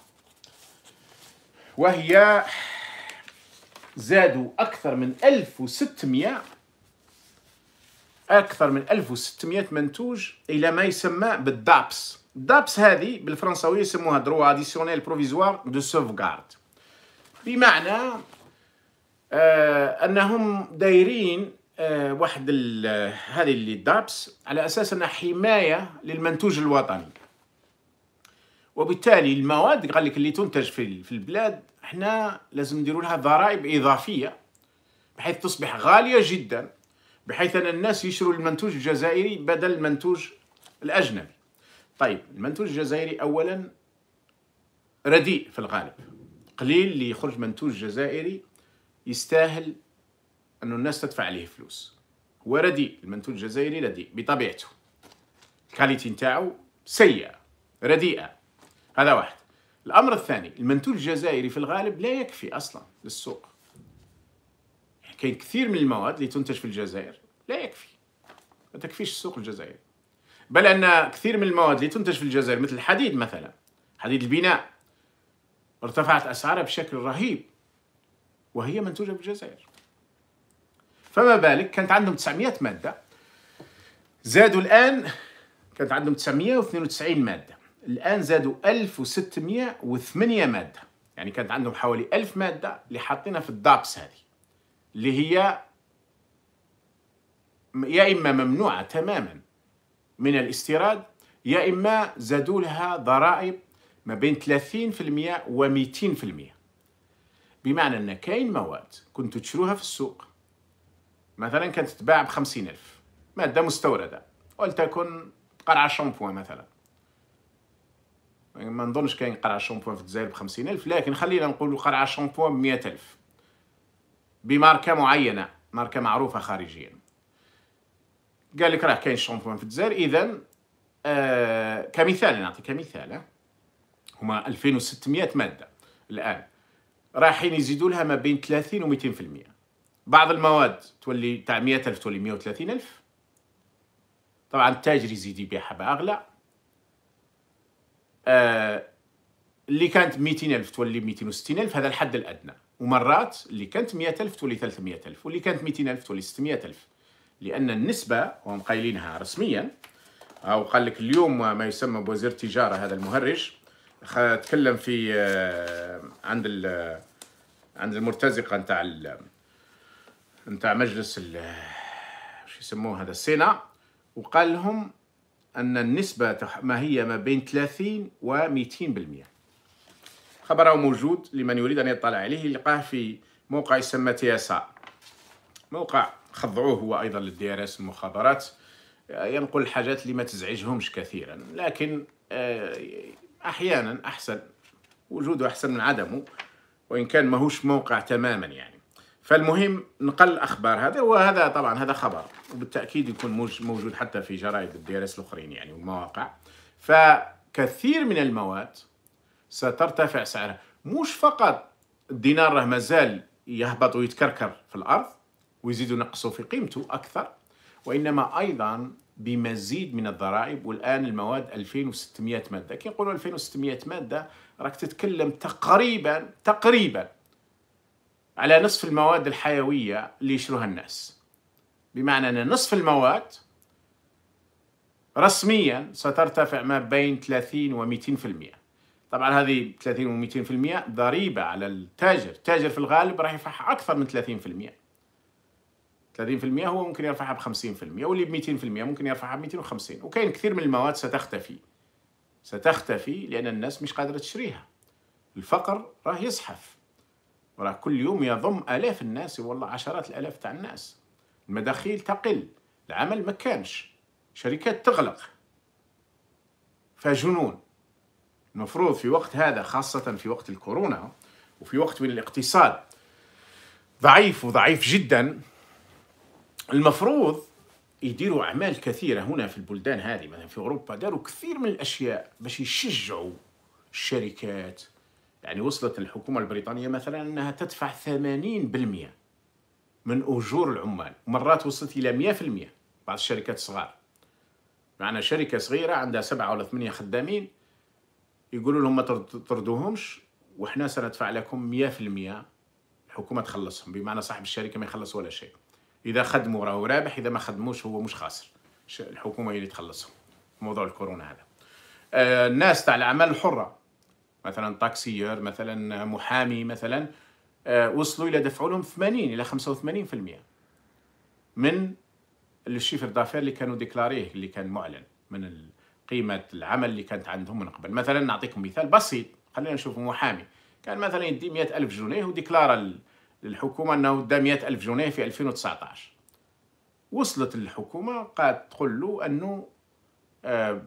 وهي زادوا اكثر من 1600 أكثر من 1600 منتوج إلى ما يسمى بالدابس الدابس هذه بالفرنساوية يسموها درو اديسيونيل بروفيزوار دو سوفغارد بمعنى آه أنهم دايرين آه واحد هذه اللي دابس على أساس أنها حماية للمنتوج الوطني وبالتالي المواد قال لك اللي تنتج في في البلاد احنا لازم نديروا لها ضرائب اضافيه بحيث تصبح غاليه جدا بحيث أن الناس يشروا المنتوج الجزائري بدل المنتوج الأجنبي طيب المنتوج الجزائري أولا رديء في الغالب قليل اللي يخرج منتوج جزائري يستاهل أنه الناس تدفع عليه فلوس هو رديء المنتوج الجزائري رديء بطبيعته الكاليتي نتاعو سيئة رديئة هذا واحد الأمر الثاني المنتوج الجزائري في الغالب لا يكفي أصلا للسوق كاين كثير من المواد اللي تنتج في الجزائر لا يكفي ما تكفيش السوق الجزائري بل ان كثير من المواد اللي تنتج في الجزائر مثل الحديد مثلا حديد البناء ارتفعت اسعارها بشكل رهيب وهي منتوجه في الجزائر فما بالك كانت عندهم 900 ماده زادوا الان كانت عندهم 992 ماده الان زادوا 1608 ماده يعني كانت عندهم حوالي 1000 ماده اللي حاطينها في الدابس هذه اللي هي يا إما ممنوعة تماما من الاستيراد يا إما زادوا لها ضرائب ما بين 30% و 200% بمعنى أن كاين مواد كنت تشروها في السوق مثلا كانت تتباع ب 50000 مادة مستوردة ولتكن قرعة شامبوان مثلا ما نظنش كاين قرعة شامبوان في الجزائر ب 50000 لكن خلينا نقولوا قرعة شامبوان ب 100000 بماركه معينه ماركه معروفه خارجيا قال لك راه كاين الشونفوان في الجزائر اذا آه كمثال نعطيك مثال هما 2600 ماده الان رايحين يزيدوا لها ما بين 30 و 200% بعض المواد تولي تاع 100000 تولي 130000 طبعا التاجر يزيد يبيعها باغلى آه اللي كانت 200000 تولي 260000 هذا الحد الادنى ومرات اللي كانت 100000 تولي 300000 واللي كانت 200000 تولي 600000 لان النسبه وهم قايلينها رسميا او قال لك اليوم ما يسمى بوزير التجاره هذا المهرج تكلم في آه، عند آه، عند المرتزقه نتاع نتاع مجلس آه، شو يسموه هذا السينا وقال لهم ان النسبه ما هي ما بين 30 و 200% خبره موجود لمن يريد أن يطلع عليه يلقاه في موقع يسمى تي اس موقع خضعوه هو أيضا للدي المخابرات آه، ينقل الحاجات اللي ما تزعجهمش كثيرا لكن آه، أحيانا أحسن وجوده أحسن من عدمه وإن كان ماهوش موقع تماما يعني فالمهم نقل الاخبار هذا وهذا طبعا هذا خبر وبالتاكيد يكون موجود حتى في جرائد الديرس الاخرين يعني والمواقع فكثير من المواد سترتفع سعرها مش فقط الدينار راه مازال يهبط ويتكركر في الارض ويزيدوا ينقصوا في قيمته اكثر وانما ايضا بمزيد من الضرائب والان المواد 2600 ماده كي نقولوا 2600 ماده راك تتكلم تقريبا تقريبا على نصف المواد الحيويه اللي يشروها الناس بمعنى ان نصف المواد رسميا سترتفع ما بين 30 و 200% طبعا هذه 30 و200% ضريبه على التاجر، التاجر في الغالب راح يرفعها اكثر من 30%. 30% هو ممكن يرفعها ب 50% واللي ب 200% ممكن يرفعها ب 250 وكاين كثير من المواد ستختفي ستختفي لان الناس مش قادره تشريها الفقر راه يزحف وراه كل يوم يضم الاف الناس والله عشرات الالاف تاع الناس المداخيل تقل العمل ما كانش شركات تغلق فجنون المفروض في وقت هذا خاصة في وقت الكورونا وفي وقت من الاقتصاد ضعيف وضعيف جدا المفروض يديروا أعمال كثيرة هنا في البلدان هذه مثلا في أوروبا داروا كثير من الأشياء باش يشجعوا الشركات يعني وصلت الحكومة البريطانية مثلا أنها تدفع 80% من أجور العمال مرات وصلت إلى 100% بعض الشركات الصغار معنا شركة صغيرة عندها سبعة ولا ثمانية خدامين يقولوا لهم ما تطردوهمش وحنا سندفع لكم 100% الحكومه تخلصهم بمعنى صاحب الشركه ما يخلص ولا شيء اذا خدموا راهو رابح اذا ما خدموش هو مش خاسر الحكومه هي اللي تخلصهم موضوع الكورونا هذا آه الناس تاع الاعمال الحره مثلا تاكسيير مثلا محامي مثلا آه وصلوا الى دفعوا لهم 80 الى 85% من الشيفر دافير اللي كانوا ديكلاريه اللي كان معلن من قيمة العمل اللي كانت عندهم من قبل مثلا نعطيكم مثال بسيط خلينا نشوف محامي كان مثلا يدي مئة ألف جنيه وديكلارا للحكومة أنه دا مئة ألف جنيه في 2019 وصلت الحكومة قالت تقول له أنه آه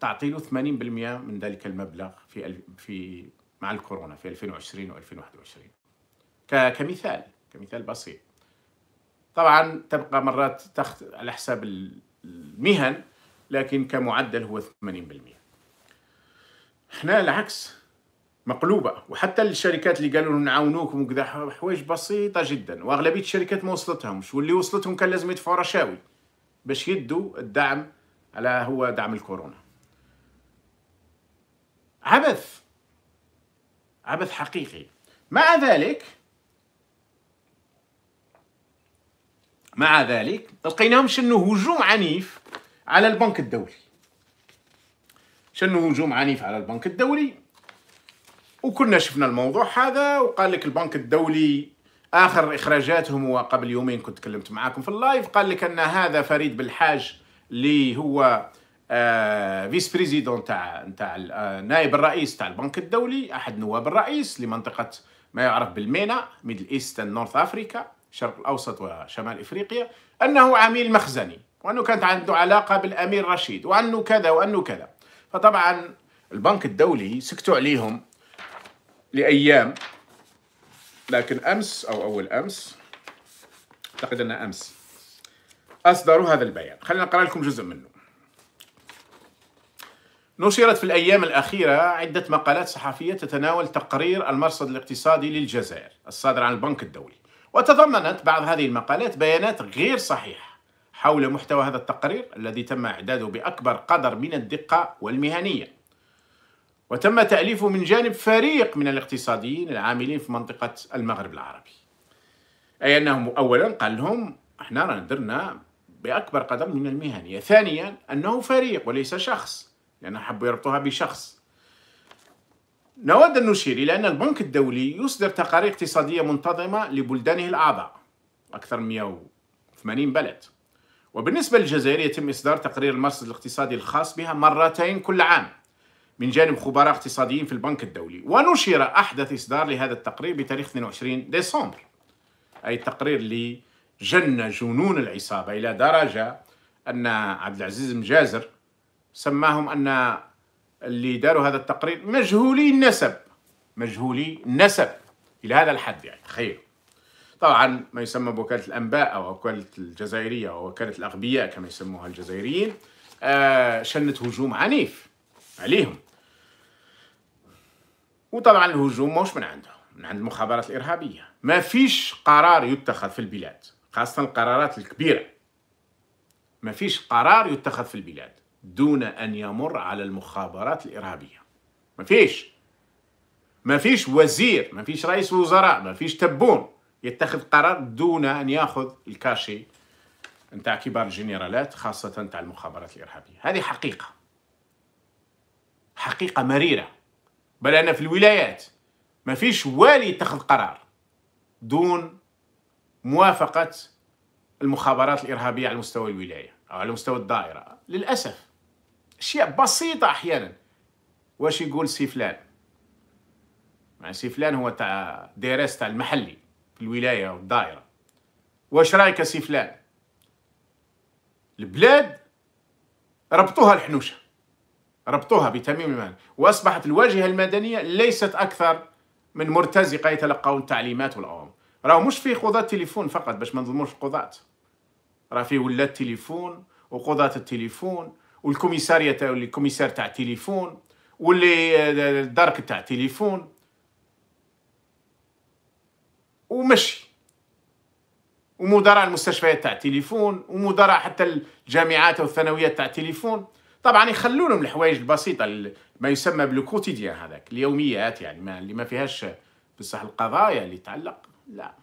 تعطي له 80% من ذلك المبلغ في في مع الكورونا في 2020 و 2021 كمثال كمثال بسيط طبعا تبقى مرات تخت على حساب المهن لكن كمعدل هو 80% احنا العكس مقلوبه وحتى الشركات اللي قالوا نعاونوكم وكذا حوايج بسيطه جدا واغلبيه الشركات ما وصلتهمش واللي وصلتهم كان لازم يدفعوا رشاوي باش يدوا الدعم على هو دعم الكورونا عبث عبث حقيقي مع ذلك مع ذلك لقيناهم شنو هجوم عنيف على البنك الدولي شنو هجوم عنيف على البنك الدولي وكنا شفنا الموضوع هذا وقال لك البنك الدولي اخر اخراجاتهم وقبل يومين كنت تكلمت معاكم في اللايف قال لك ان هذا فريد بالحاج اللي هو آه فيس بريزيدون تاع تاع آه نائب الرئيس تاع البنك الدولي احد نواب الرئيس لمنطقه ما يعرف بالمينا ميدل ايستن نورث افريكا الشرق الاوسط وشمال افريقيا انه عميل مخزني وأنه كانت عنده علاقة بالأمير رشيد وأنه كذا وأنه كذا فطبعا البنك الدولي سكتوا عليهم لأيام لكن أمس أو أول أمس أعتقد أنها أمس أصدروا هذا البيان خلينا نقرأ لكم جزء منه نشرت في الأيام الأخيرة عدة مقالات صحفية تتناول تقرير المرصد الاقتصادي للجزائر الصادر عن البنك الدولي وتضمنت بعض هذه المقالات بيانات غير صحيحة حول محتوى هذا التقرير الذي تم إعداده بأكبر قدر من الدقة والمهنية وتم تأليفه من جانب فريق من الاقتصاديين العاملين في منطقة المغرب العربي أي أنهم أولا قال لهم احنا رانا درنا بأكبر قدر من المهنية ثانيا أنه فريق وليس شخص لأن حبوا يربطوها بشخص نود أن نشير إلى أن البنك الدولي يصدر تقارير اقتصادية منتظمة لبلدانه الأعضاء أكثر من 180 بلد وبالنسبة للجزائر يتم إصدار تقرير المرصد الاقتصادي الخاص بها مرتين كل عام من جانب خبراء اقتصاديين في البنك الدولي ونشر أحدث إصدار لهذا التقرير بتاريخ 22 ديسمبر أي التقرير اللي جن جنون العصابة إلى درجة أن عبد العزيز مجازر سماهم أن اللي داروا هذا التقرير مجهولي النسب مجهولي النسب إلى هذا الحد يعني تخيلوا طبعا ما يسمى بوكالة الأنباء أو وكالة الجزائرية أو وكالة الأغبياء كما يسموها الجزائريين آه، شنت هجوم عنيف عليهم وطبعا الهجوم موش من عندهم من عند المخابرات الإرهابية ما فيش قرار يتخذ في البلاد خاصة القرارات الكبيرة ما فيش قرار يتخذ في البلاد دون أن يمر على المخابرات الإرهابية ما فيش ما فيش وزير ما فيش رئيس وزراء ما فيش تبون يتخذ قرار دون ان ياخذ الكاشي نتاع كبار الجنرالات خاصه نتاع المخابرات الارهابيه هذه حقيقه حقيقه مريره بل انا في الولايات ما فيش والي يتخذ قرار دون موافقه المخابرات الارهابيه على مستوى الولايه او على مستوى الدائره للاسف اشياء بسيطه احيانا واش يقول سي فلان مع سي فلان هو تاع ديريس تاع المحلي الولايه والدائره واش رايك سي فلان البلاد ربطوها الحنوشه ربطوها بتميم المال واصبحت الواجهه المدنيه ليست اكثر من مرتزقه يتلقون التعليمات والاوامر راه مش في قضاة تليفون فقط باش ما نظلموش القضاة راه في ولاد تليفون وقضاة التليفون والكوميسارية الكوميسار تاع التليفون واللي آه، آه، دارك تاع التليفون ومشي ومدراء المستشفيات تاع تليفون ومدراء حتى الجامعات والثانويات تاع تليفون طبعا يخلوا لهم الحوايج البسيطه ما يسمى بالكوتيديان هذاك اليوميات يعني ما اللي ما فيهاش بصح القضايا اللي تعلق لا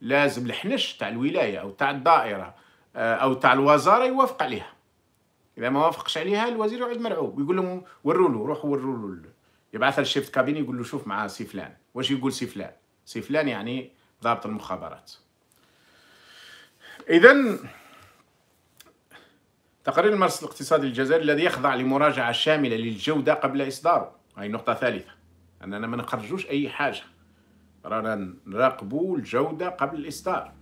لازم الحنش تاع الولايه او تاع الدائره آه، او تاع الوزاره يوافق عليها اذا ما وافقش عليها الوزير يعد مرعوب يقول لهم وروا له روحوا وروا له يبعث الشيفت كابين يقول له شوف مع سي فلان واش يقول سي فلان سي فلان يعني ضابط المخابرات إذا تقرير المرصد الاقتصادي الجزائري الذي يخضع لمراجعة شاملة للجودة قبل إصداره هاي نقطة ثالثة أننا ما نخرجوش أي حاجة رانا نراقبوا الجودة قبل الإصدار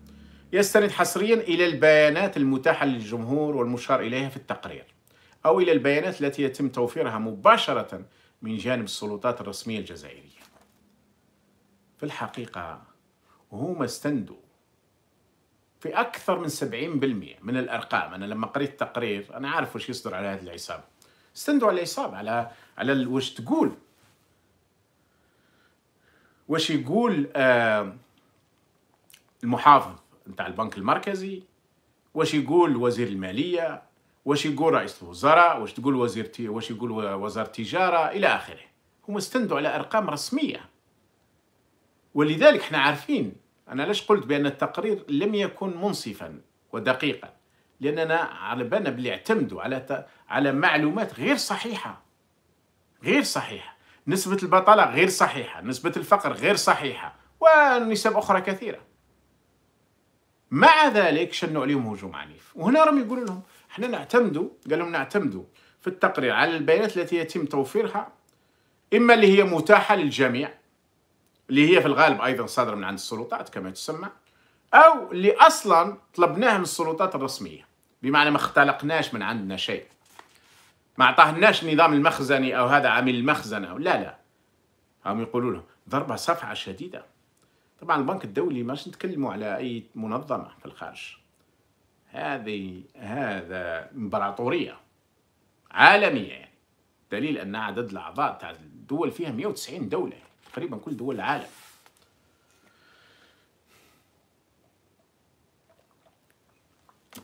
يستند حصريا إلى البيانات المتاحة للجمهور والمشار إليها في التقرير أو إلى البيانات التي يتم توفيرها مباشرة من جانب السلطات الرسمية الجزائرية في الحقيقة هما استندوا في أكثر من 70% من الأرقام أنا لما قريت التقرير أنا عارف وش يصدر على هذه العصابة استندوا على العصابة على على وش تقول وش يقول آه المحافظ نتاع البنك المركزي واش يقول وزير المالية واش يقول رئيس الوزراء واش تقول وزير واش يقول وزارة التجارة إلى آخره هم استندوا على أرقام رسمية ولذلك احنا عارفين انا ليش قلت بان التقرير لم يكن منصفا ودقيقا لاننا على بالنا بلي اعتمدوا على على معلومات غير صحيحه غير صحيحه نسبه البطاله غير صحيحه نسبه الفقر غير صحيحه ونسب اخرى كثيره مع ذلك شنوا عليهم هجوم عنيف وهنا راهم يقولوا لهم احنا نعتمدوا قال لهم نعتمدوا في التقرير على البيانات التي يتم توفيرها اما اللي هي متاحه للجميع اللي هي في الغالب ايضا صادره من عند السلطات كما تسمى او اللي اصلا طلبناه من السلطات الرسميه بمعنى ما اختلقناش من عندنا شيء ما اعطاهناش النظام المخزني او هذا عامل المخزن او لا لا هم يقولوا له ضربه صفعه شديده طبعا البنك الدولي ماش نتكلموا على اي منظمه في الخارج هذه هذا امبراطوريه عالميه يعني دليل ان عدد الاعضاء تاع الدول فيها 190 دوله تقريبا كل دول العالم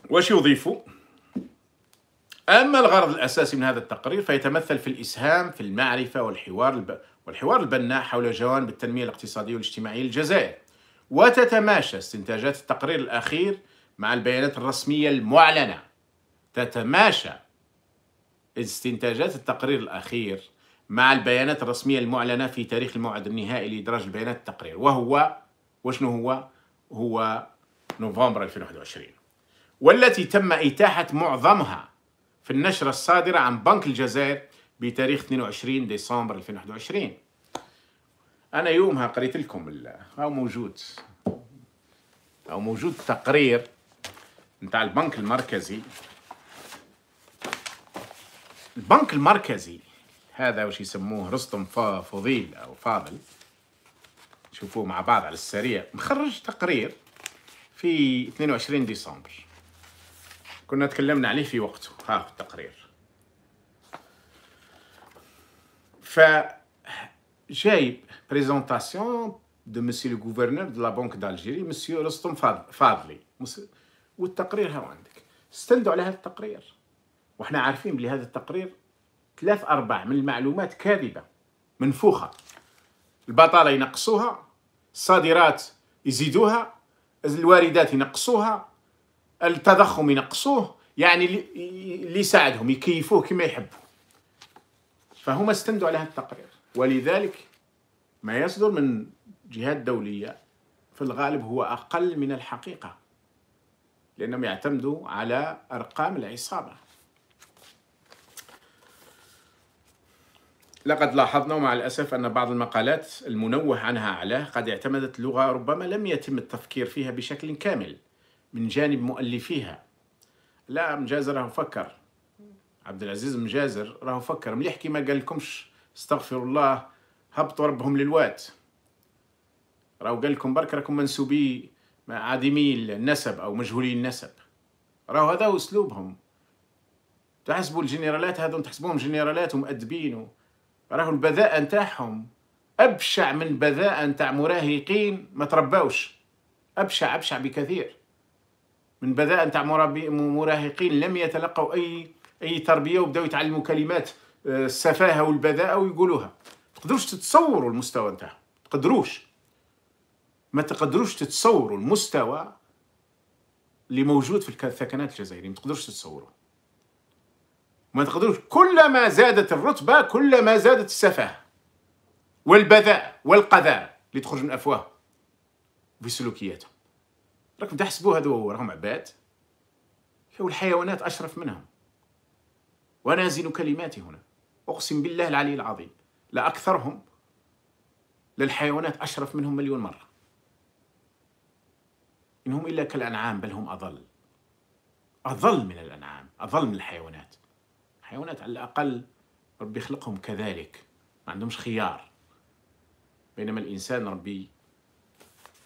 واش يضيفوا أما الغرض الأساسي من هذا التقرير فيتمثل في الإسهام في المعرفة والحوار الب... والحوار البناء حول جوانب التنمية الاقتصادية والاجتماعية للجزائر وتتماشى استنتاجات التقرير الأخير مع البيانات الرسمية المعلنة تتماشى استنتاجات التقرير الأخير مع البيانات الرسمية المعلنة في تاريخ الموعد النهائي لإدراج البيانات التقرير وهو وشنو هو؟ هو نوفمبر 2021 والتي تم إتاحة معظمها في النشرة الصادرة عن بنك الجزائر بتاريخ 22 ديسمبر 2021 أنا يومها قريت لكم أو موجود أو موجود تقرير نتاع البنك المركزي البنك المركزي هذا وش يسموه رستم فضيل أو فاضل شوفوه مع بعض على السريع مخرج تقرير في 22 ديسمبر كنا تكلمنا عليه في وقته ها في التقرير ف جايب بريزونتاسيون دو مسيو لو غوفرنور دو لا بنك دالجيري مسيو رستم فاضلي والتقرير ها عندك استندوا على هذا التقرير واحنا عارفين بلي هذا التقرير ثلاث أرباع من المعلومات كاذبة منفوخة البطالة ينقصوها الصادرات يزيدوها الواردات ينقصوها التضخم ينقصوه يعني اللي يساعدهم يكيفوه كما يحبوا فهما استندوا على هذا التقرير ولذلك ما يصدر من جهات دولية في الغالب هو أقل من الحقيقة لأنهم يعتمدوا على أرقام العصابة لقد لاحظنا مع الأسف أن بعض المقالات المنوه عنها أعلاه قد اعتمدت لغة ربما لم يتم التفكير فيها بشكل كامل من جانب مؤلفيها لا مجازر راه فكر عبد العزيز مجازر راه فكر مليح كيما قال لكمش استغفر الله هبطوا ربهم للواد راهو قال لكم برك راكم منسوبي عديمي النسب او مجهولي النسب راهو هذا هو اسلوبهم تحسبوا الجنرالات هذو تحسبوهم جنرالات ومؤدبين راهو البذاءة نتاعهم أبشع من بذاءة نتاع مراهقين ما ترباوش أبشع أبشع بكثير من بذاءة نتاع مراهقين لم يتلقوا أي أي تربية وبداو يتعلموا كلمات آه، السفاهة والبذاءة ويقولوها تقدروش تتصوروا المستوى نتاعهم تقدروش ما تقدروش تتصوروا المستوى اللي موجود في الثكنات الجزائرية ما تقدروش تتصوروه وما تقدروش كلما زادت الرتبة كلما زادت السفاهة والبذاء والقذاء اللي تخرج من أفواههم في سلوكياتهم راكم تحسبوا هذو هو راهم عباد والحيوانات أشرف منهم ونازل كلماتي هنا أقسم بالله العلي العظيم لا أكثرهم للحيوانات أشرف منهم مليون مرة إنهم إلا كالأنعام بل هم أضل أضل من الأنعام أضل من الحيوانات الحيوانات على الأقل ربي خلقهم كذلك ما عندهمش خيار بينما الإنسان ربي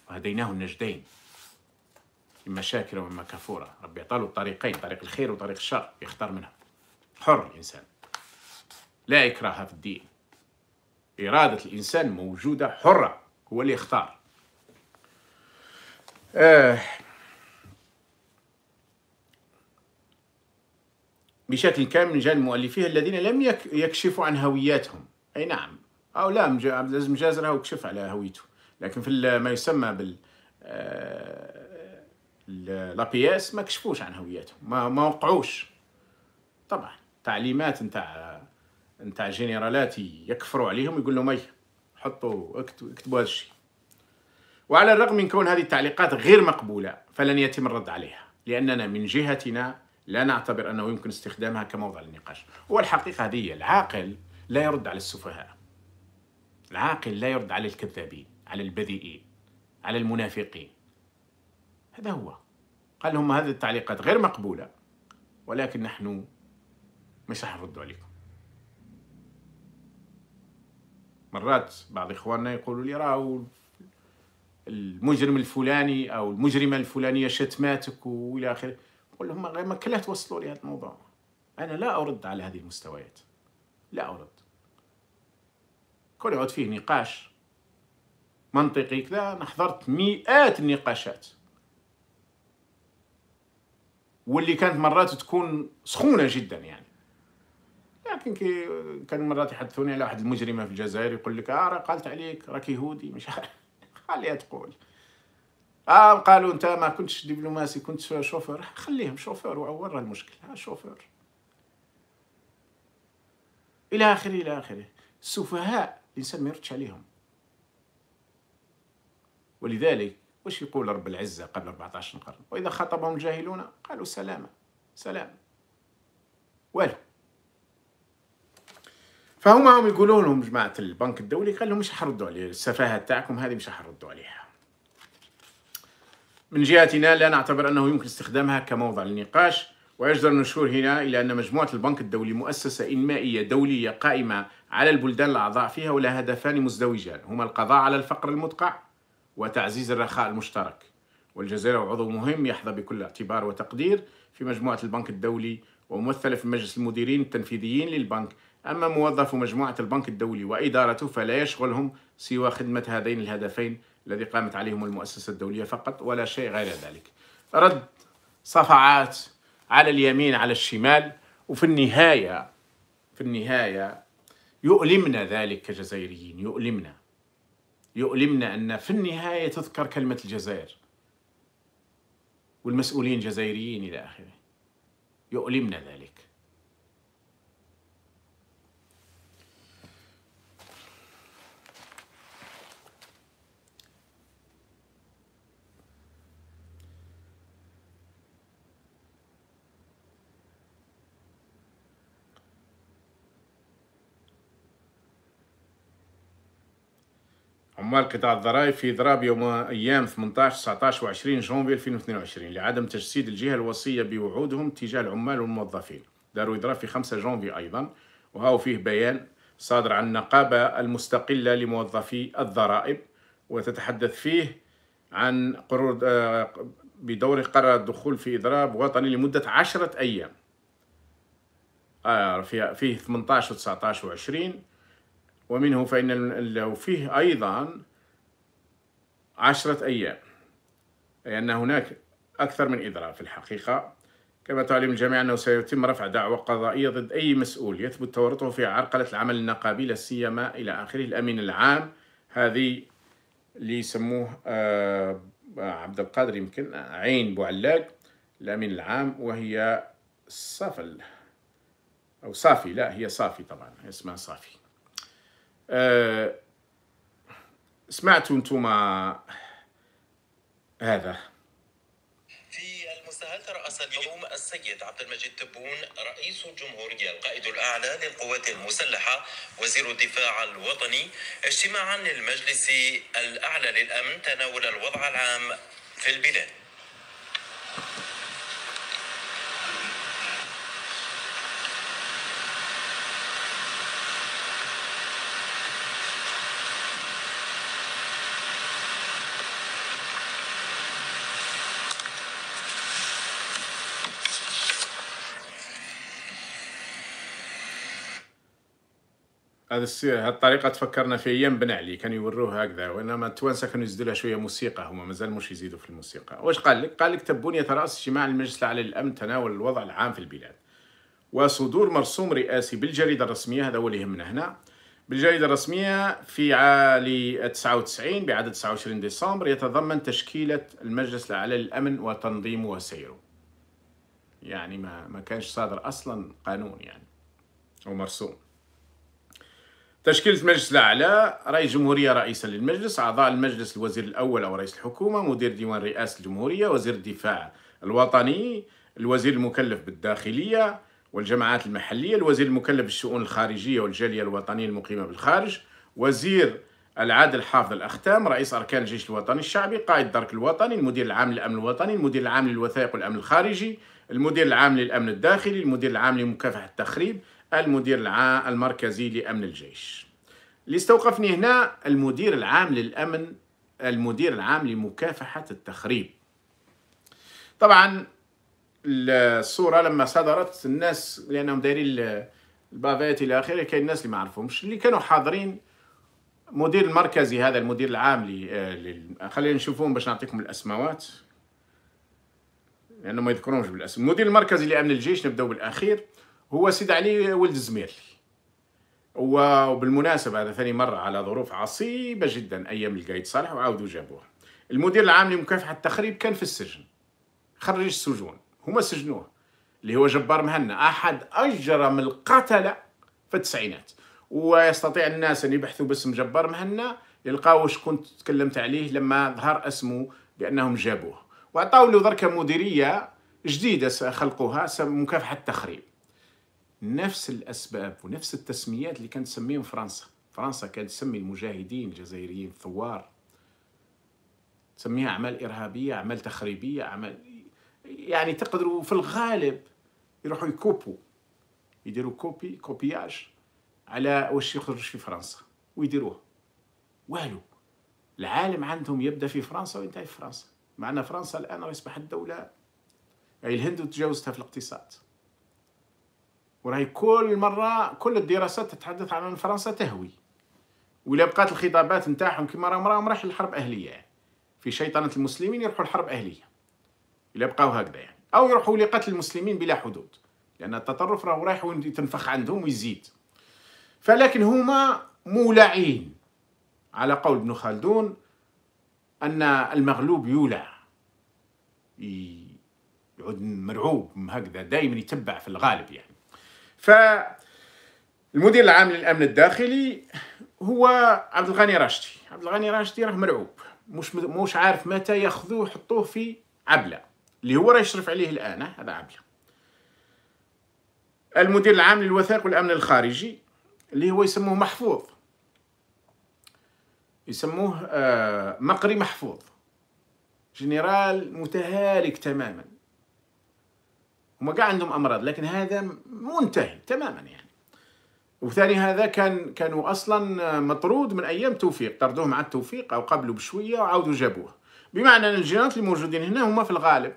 هديناه النجدين إما شاكرا وإما كفورا ربي عطاله الطريقين طريق الخير وطريق الشر يختار منهم حر الإنسان لا إكراه في الدين إرادة الإنسان موجودة حرة هو اللي يختار آه بشكل كامل من جانب مؤلفيه الذين لم يكشفوا عن هوياتهم أي نعم أو لا عبد العزيز مجازر هو كشف على هويته لكن في ما يسمى بال آه، لا بياس ما كشفوش عن هوياتهم ما, ما وقعوش طبعا تعليمات نتاع نتاع جنرالات يكفروا عليهم يقول لهم اي حطوا اكتبوا هذا الشيء وعلى الرغم من كون هذه التعليقات غير مقبولة فلن يتم الرد عليها لأننا من جهتنا لا نعتبر أنه يمكن استخدامها كموضع للنقاش والحقيقة هذه العاقل لا يرد على السفهاء العاقل لا يرد على الكذابين على البذيئين على المنافقين هذا هو قال لهم هذه التعليقات غير مقبولة ولكن نحن مش راح نرد عليكم مرات بعض إخواننا يقولوا لي راهو المجرم الفلاني أو المجرمة الفلانية شتماتك وإلى آخره بقول لهم ما كلها توصلوا لي هذا الموضوع انا لا ارد على هذه المستويات لا ارد كل يعود فيه نقاش منطقي كذا انا حضرت مئات النقاشات واللي كانت مرات تكون سخونه جدا يعني لكن كي كان مرات يحدثوني على واحد المجرمه في الجزائر يقول لك اه قالت عليك راك يهودي مش عارف خليها تقول اه قالوا انت ما كنتش دبلوماسي كنت شوفور خليهم شوفور وعور المشكل ها آه، شوفور الى اخره الى اخره السفهاء الانسان ما يردش عليهم ولذلك واش يقول رب العزه قبل 14 قرن واذا خاطبهم الجاهلون قالوا سلامه سلام والو فهما هم يقولون لهم جماعه البنك الدولي قال لهم مش حردوا عليه السفاهه تاعكم هذه مش حردوا عليها من جهتنا لا نعتبر أنه يمكن استخدامها كموضع للنقاش ويجدر النشور هنا إلى أن مجموعة البنك الدولي مؤسسة إنمائية دولية قائمة على البلدان الأعضاء فيها ولها هدفان مزدوجان هما القضاء على الفقر المدقع وتعزيز الرخاء المشترك والجزيرة عضو مهم يحظى بكل اعتبار وتقدير في مجموعة البنك الدولي وممثلة في مجلس المديرين التنفيذيين للبنك أما موظف مجموعة البنك الدولي وإدارته فلا يشغلهم سوى خدمة هذين الهدفين الذي قامت عليهم المؤسسة الدولية فقط ولا شيء غير ذلك رد صفعات على اليمين على الشمال وفي النهاية في النهاية يؤلمنا ذلك كجزائريين يؤلمنا يؤلمنا أن في النهاية تذكر كلمة الجزائر والمسؤولين جزائريين إلى آخره يؤلمنا ذلك عمال قطاع الضرائب في ضراب يوم ايام 18 19 و 20 جونفي 2022 لعدم تجسيد الجهه الوصيه بوعودهم تجاه العمال والموظفين داروا اضراب في 5 جونفي ايضا وهاو فيه بيان صادر عن النقابه المستقله لموظفي الضرائب وتتحدث فيه عن قرر آه، بدوره قرر الدخول في اضراب وطني لمده 10 ايام آه، فيه 18 و19 و20 ومنه فإن لو فيه أيضا عشرة أيام أي أن هناك أكثر من إضراب في الحقيقة كما تعلم الجميع أنه سيتم رفع دعوى قضائية ضد أي مسؤول يثبت تورطه في عرقلة العمل النقابي لا سيما إلى آخره الأمين العام هذه اللي يسموه آه, آه، عبد القادر يمكن عين بوعلاق الأمين العام وهي صفل أو صافي لا هي صافي طبعا اسمها صافي آه، سمعتوا انتم هذا في ترأس اليوم السيد عبد المجيد تبون رئيس الجمهورية القائد الأعلى للقوات المسلحة وزير الدفاع الوطني اجتماعا للمجلس الأعلى للأمن تناول الوضع العام في البلاد هذا السير الطريقة تفكرنا في ايام بن علي كانوا يوروه هكذا وانما التوانسه كانوا يزيدوا لها شويه موسيقى هما مازال مش يزيدوا في الموسيقى واش قال لك قال لك تبنيه راس اجتماع المجلس الأعلى للأمن تناول الوضع العام في البلاد وصدور مرسوم رئاسي بالجريده الرسميه هذا هو اللي يهمنا هنا بالجريدة الرسمية في عالي 99 بعدد 29 ديسمبر يتضمن تشكيلة المجلس الأعلى للأمن وتنظيمه وسيره يعني ما ما كانش صادر أصلا قانون يعني أو مرسوم تشكيلة المجلس الأعلى رئيس جمهورية رئيسا للمجلس أعضاء المجلس الوزير الأول أو رئيس الحكومة مدير ديوان رئاسة الجمهورية وزير الدفاع الوطني الوزير المكلف بالداخلية والجماعات المحلية الوزير المكلف بالشؤون الخارجية والجالية الوطنية المقيمة بالخارج وزير العادل حافظ الأختام رئيس أركان الجيش الوطني الشعبي قائد الدرك الوطني المدير العام للأمن الوطني المدير العام للوثائق والأمن الخارجي المدير العام للأمن الداخلي المدير العام لمكافحة التخريب المدير العام المركزي لأمن الجيش اللي استوقفني هنا المدير العام للأمن المدير العام لمكافحة التخريب طبعا الصورة لما صدرت الناس لأنهم دايرين البافات إلى آخره كاين الناس اللي ما عرفهمش اللي كانوا حاضرين مدير المركزي هذا المدير العام لي خلينا نشوفوهم باش نعطيكم الأسماوات لأنه ما يذكرونش بالاسم المدير المركزي لأمن الجيش نبداو بالأخير هو سيد علي ولد الزميرلي وبالمناسبة هذا ثاني مرة على ظروف عصيبة جدا أيام القايد صالح وعاودوا جابوه المدير العام لمكافحة التخريب كان في السجن خرج السجون هما سجنوه اللي هو جبار مهنا أحد أجرم القتلة في التسعينات ويستطيع الناس أن يبحثوا باسم جبار مهنا يلقاو شكون تكلمت عليه لما ظهر اسمه بأنهم جابوه وعطاو له دركة مديرية جديدة خلقوها مكافحة التخريب نفس الاسباب ونفس التسميات اللي كانت تسميهم فرنسا فرنسا كانت تسمي المجاهدين الجزائريين الثوار تسميها اعمال ارهابيه اعمال تخريبيه اعمال يعني تقدروا في الغالب يروحوا يكوبوا يديروا كوبي كوبياج على واش يخرج في فرنسا ويديروه والو العالم عندهم يبدا في فرنسا وينتهي في فرنسا مع ان فرنسا الان اصبحت دوله يعني الهند تجاوزتها في الاقتصاد وراهي كل مرة كل الدراسات تتحدث عن أن فرنسا تهوي ولا بقات الخطابات نتاعهم كيما راهم راهم رايح للحرب أهلية في شيطنة المسلمين يروحوا لحرب أهلية إلا بقاو هكذا يعني أو يروحوا لقتل المسلمين بلا حدود لأن التطرف راهو رايح تنفخ عندهم ويزيد فلكن هما مولعين على قول ابن خلدون أن المغلوب يولع يعود مرعوب هكذا دائما يتبع في الغالب يعني فالمدير العام للامن الداخلي هو عبد الغني راشدي عبد الغني راشدي راه مرعوب مش مش عارف متى ياخذوه يحطوه في عبله اللي هو راه يشرف عليه الان هذا عبله المدير العام للوثائق والامن الخارجي اللي هو يسموه محفوظ يسموه آه، مقري محفوظ جنرال متهالك تماما هم قاع عندهم امراض لكن هذا منتهي تماما يعني وثاني هذا كان كانوا اصلا مطرود من ايام توفيق طردوه مع التوفيق او قبله بشويه وعاودوا جابوه بمعنى ان الجينات اللي موجودين هنا هما في الغالب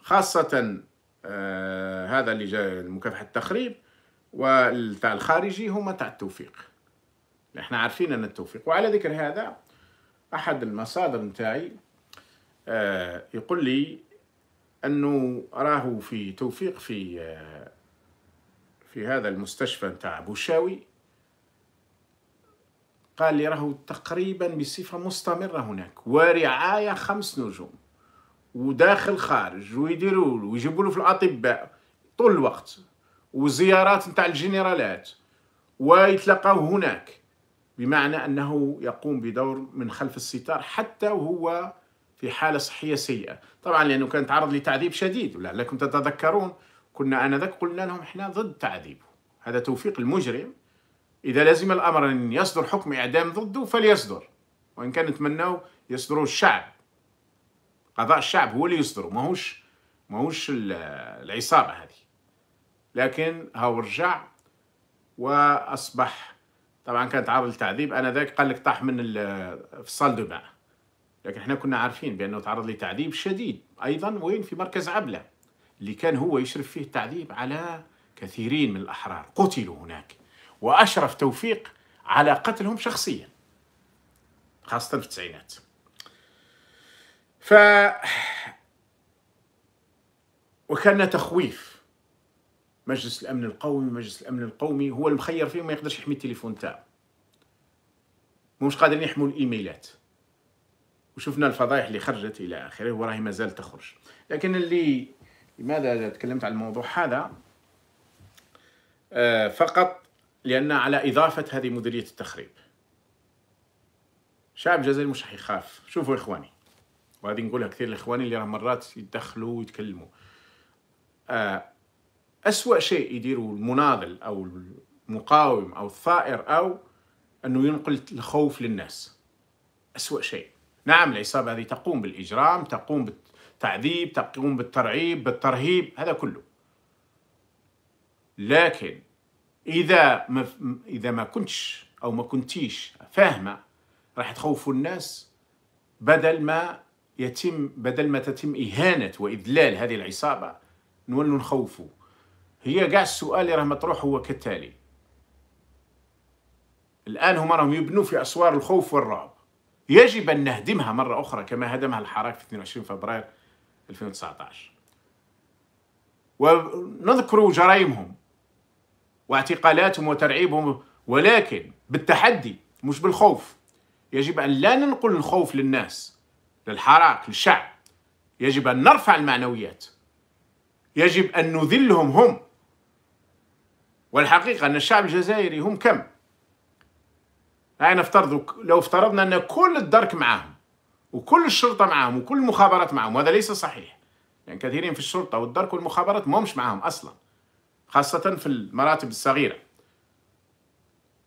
خاصه آه هذا اللي جاء مكافحه التخريب والتاع الخارجي هما تاع التوفيق احنا عارفين ان التوفيق وعلى ذكر هذا احد المصادر نتاعي آه يقول لي انه راهو في توفيق في في هذا المستشفى نتاع بوشاوي قال لي راهو تقريبا بصفه مستمره هناك ورعايه خمس نجوم وداخل خارج ويديروا له ويجيبوا له في الاطباء طول الوقت وزيارات نتاع الجنرالات ويتلقاو هناك بمعنى انه يقوم بدور من خلف الستار حتى وهو في حالة صحية سيئة طبعا لأنه كان تعرض لتعذيب شديد ولا لكم تتذكرون كنا آنذاك قلنا لهم إحنا ضد تعذيبه هذا توفيق المجرم إذا لزم الأمر أن يصدر حكم إعدام ضده فليصدر وإن كان نتمناو يصدره الشعب قضاء الشعب هو اللي يصدره ماهوش ماهوش العصابة هذه لكن هاو رجع وأصبح طبعا كان تعرض للتعذيب أنا ذاك قال لك طاح من في الصال دو بان لكن احنا كنا عارفين بأنه تعرض لتعذيب شديد أيضا وين في مركز عبلة اللي كان هو يشرف فيه التعذيب على كثيرين من الأحرار قتلوا هناك وأشرف توفيق على قتلهم شخصيا خاصة في التسعينات ف وكان تخويف مجلس الامن القومي مجلس الامن القومي هو المخير فيه ما يقدرش يحمي التليفون تاعو مش قادرين يحموا الايميلات وشفنا الفضائح اللي خرجت الى اخره وراهي مازال تخرج لكن اللي لماذا تكلمت عن الموضوع هذا آه، فقط لان على اضافه هذه مديريه التخريب الشعب الجزائري مش حيخاف شوفوا اخواني وهذه نقولها كثير لاخواني اللي راهم مرات يتدخلوا ويتكلموا آه، اسوا شيء يديروا المناضل او المقاوم او الثائر او انه ينقل الخوف للناس اسوا شيء نعم العصابة هذه تقوم بالإجرام تقوم بالتعذيب تقوم بالترعيب بالترهيب هذا كله لكن إذا ما إذا ما كنتش أو ما كنتيش فاهمة راح تخوفوا الناس بدل ما يتم بدل ما تتم إهانة وإذلال هذه العصابة نولوا نخوفوا هي كاع السؤال اللي راه مطروح هو كالتالي الآن هما راهم يبنوا في أسوار الخوف والرعب يجب أن نهدمها مرة أخرى كما هدمها الحراك في 22 فبراير 2019 ونذكر جرائمهم واعتقالاتهم وترعيبهم ولكن بالتحدي مش بالخوف يجب أن لا ننقل الخوف للناس للحراك للشعب يجب أن نرفع المعنويات يجب أن نذلهم هم والحقيقة أن الشعب الجزائري هم كم؟ هاي نفترض لو افترضنا ان كل الدرك معاهم وكل الشرطه معاهم وكل المخابرات معاهم وهذا ليس صحيح يعني كثيرين في الشرطه والدرك والمخابرات ما مش معاهم اصلا خاصه في المراتب الصغيره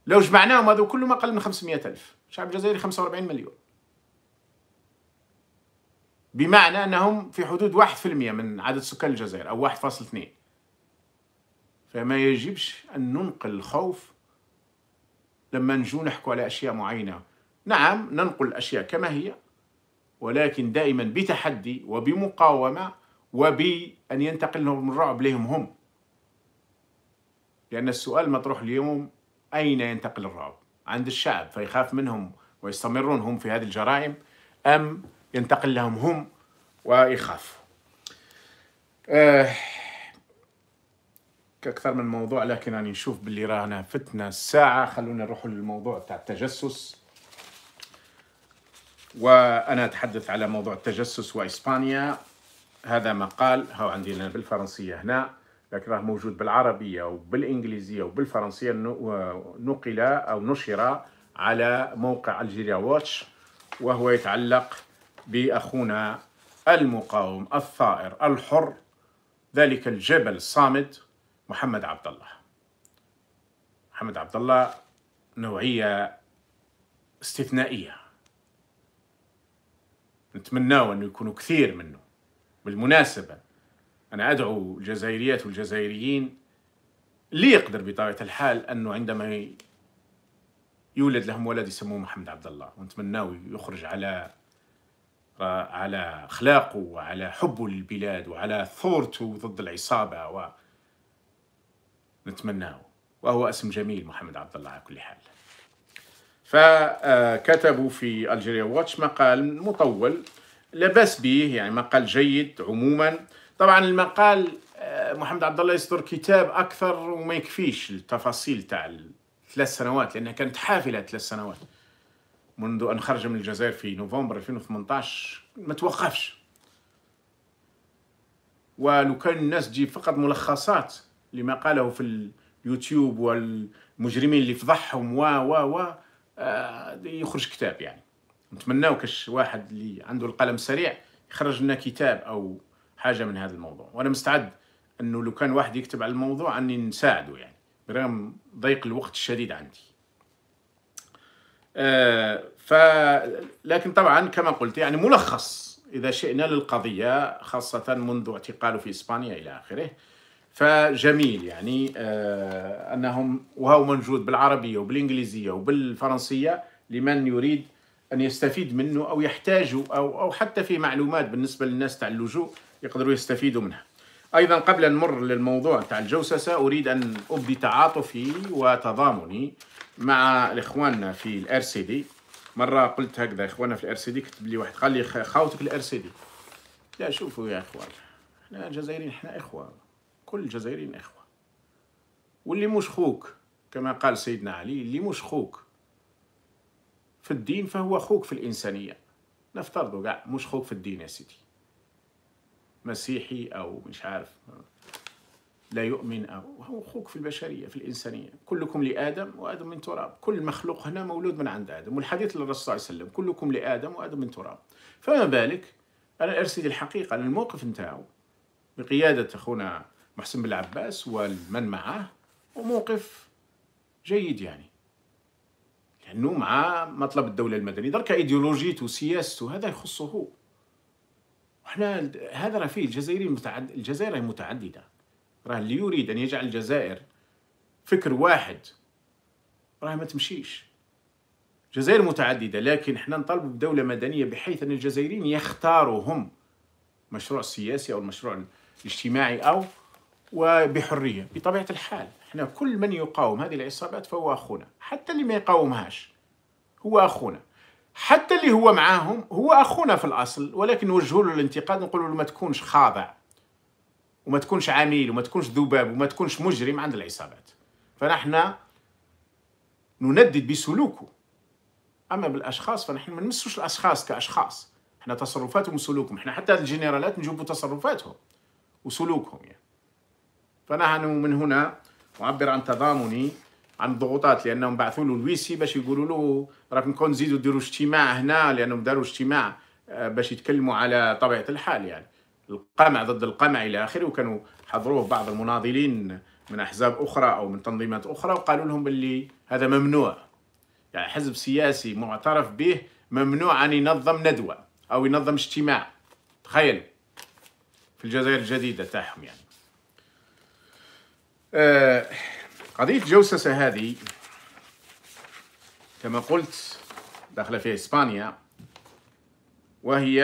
لو جمعناهم هذو كلهم اقل من 500 الف الشعب الجزائري 45 مليون بمعنى انهم في حدود 1% من عدد سكان الجزائر او 1.2 فما يجبش ان ننقل الخوف لما نجو نحكوا على أشياء معينة نعم ننقل الأشياء كما هي ولكن دائما بتحدي وبمقاومة وبأن ينتقل لهم الرعب لهم هم لأن السؤال مطروح اليوم أين ينتقل الرعب عند الشعب فيخاف منهم ويستمرون هم في هذه الجرائم أم ينتقل لهم هم ويخاف أه اكثر من موضوع لكن راني نشوف باللي رانا فتنا الساعه خلونا نروحوا للموضوع تاع التجسس وانا اتحدث على موضوع التجسس واسبانيا هذا مقال هو عندنا بالفرنسيه هنا لكن راه موجود بالعربيه وبالانجليزيه وبالفرنسيه نقل او نشر على موقع الجيريا واتش وهو يتعلق باخونا المقاوم الثائر الحر ذلك الجبل الصامد محمد عبد الله محمد عبد الله نوعية استثنائية نتمناو أن يكونوا كثير منه بالمناسبة أنا أدعو الجزائريات والجزائريين يقدر بطبيعة الحال أنه عندما يولد لهم ولد يسموه محمد عبد الله ونتمناو يخرج على على اخلاقه وعلى حبه للبلاد وعلى ثورته ضد العصابه نتمناه وهو اسم جميل محمد عبد الله على كل حال فكتبوا في الجيريا واتش مقال مطول لبس به يعني مقال جيد عموما طبعا المقال آه، محمد عبد الله يصدر كتاب اكثر وما يكفيش التفاصيل تاع ثلاث سنوات لانها كانت حافله ثلاث سنوات منذ ان خرج من الجزائر في نوفمبر 2018 ما توقفش ولو كان الناس تجيب فقط ملخصات لما قاله في اليوتيوب والمجرمين اللي فضحهم و و و يخرج كتاب يعني نتمناو كاش واحد اللي عنده القلم السريع يخرج لنا كتاب او حاجه من هذا الموضوع وانا مستعد انه لو كان واحد يكتب على الموضوع اني نساعده يعني برغم ضيق الوقت الشديد عندي آه، ف لكن طبعا كما قلت يعني ملخص اذا شئنا للقضيه خاصه منذ اعتقاله في اسبانيا الى اخره فجميل يعني آه، انهم وهو موجود بالعربيه وبالانجليزيه وبالفرنسيه لمن يريد ان يستفيد منه او يحتاج او او حتى في معلومات بالنسبه للناس تاع اللجوء يقدروا يستفيدوا منها. ايضا قبل ان نمر للموضوع تاع الجوسسه اريد ان ابدي تعاطفي وتضامني مع اخواننا في الار سي دي مره قلت هكذا اخواننا في الار سي دي كتب لي واحد قال لي خاوتك الار سي دي لا شوفوا يا اخوان احنا الجزائريين احنا اخوه كل الجزائريين إخوة واللي مش خوك كما قال سيدنا علي اللي مش خوك في الدين فهو خوك في الإنسانية نفترضوا كاع مش خوك في الدين يا سيدي مسيحي أو مش عارف لا يؤمن أو هو خوك في البشرية في الإنسانية كلكم لآدم وآدم من تراب كل مخلوق هنا مولود من عند آدم والحديث للرسول صلى الله عليه وسلم كلكم لآدم وآدم من تراب فما بالك أنا أرسل الحقيقة أنا الموقف نتاعو بقيادة أخونا محسن بن العباس والمن معاه وموقف جيد يعني لأنه مع مطلب الدولة المدنية درك إيديولوجيته وسياسته هذا يخصه هو وحنا هذا راه فيه الجزائري متعد الجزائر متعددة راه اللي يريد أن يجعل الجزائر فكر واحد راه ما تمشيش جزائر متعددة لكن احنا نطالبوا بدولة مدنية بحيث أن الجزائريين يختاروا هم مشروع سياسي أو المشروع الاجتماعي أو وبحرية بطبيعة الحال احنا كل من يقاوم هذه العصابات فهو أخونا حتى اللي ما يقاومهاش هو أخونا حتى اللي هو معاهم هو أخونا في الأصل ولكن نوجهوا له الانتقاد نقول له ما تكونش خاضع وما تكونش عميل وما تكونش ذباب وما تكونش مجرم عند العصابات فنحن نندد بسلوكه أما بالأشخاص فنحن ما نمسوش الأشخاص كأشخاص احنا تصرفاتهم وسلوكهم احنا حتى الجنرالات نجيبوا تصرفاتهم وسلوكهم يعني فنحن من هنا أعبر عن تضامني عن الضغوطات لانهم بعثوا له الويسي باش يقولوا له راكم كون تزيدوا ديروا اجتماع هنا لانهم داروا اجتماع آه، باش يتكلموا على طبيعه الحال يعني القمع ضد القمع الى اخره وكانوا حضروه بعض المناضلين من احزاب اخرى او من تنظيمات اخرى وقالوا لهم باللي هذا ممنوع يعني حزب سياسي معترف به ممنوع ان ينظم ندوه او ينظم اجتماع تخيل في الجزائر الجديده تاعهم يعني آه، قضية جوسسة هذه كما قلت داخلة في إسبانيا وهي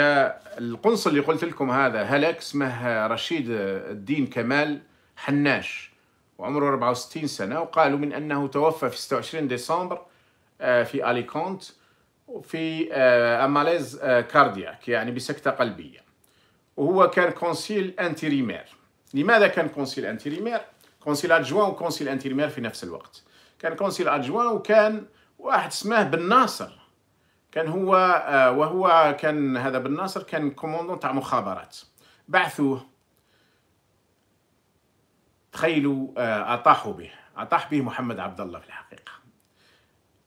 القنصل اللي قلت لكم هذا هلك اسمه رشيد الدين كمال حناش وعمره 64 سنة وقالوا من أنه توفى في 26 ديسمبر آه، في أليكونت في أماليز آه، كاردياك يعني بسكتة قلبية وهو كان كونسيل انتريمير لماذا كان كونسيل انتريمير؟ كونسيل ادجوان وكونسيل انتيرمير في نفس الوقت كان كونسيل ادجوان وكان واحد اسمه بن ناصر كان هو آه، وهو كان هذا بن ناصر كان كوموندون تاع مخابرات بعثوه تخيلوا آه، اطاحوا به اطاح به محمد عبد الله في الحقيقه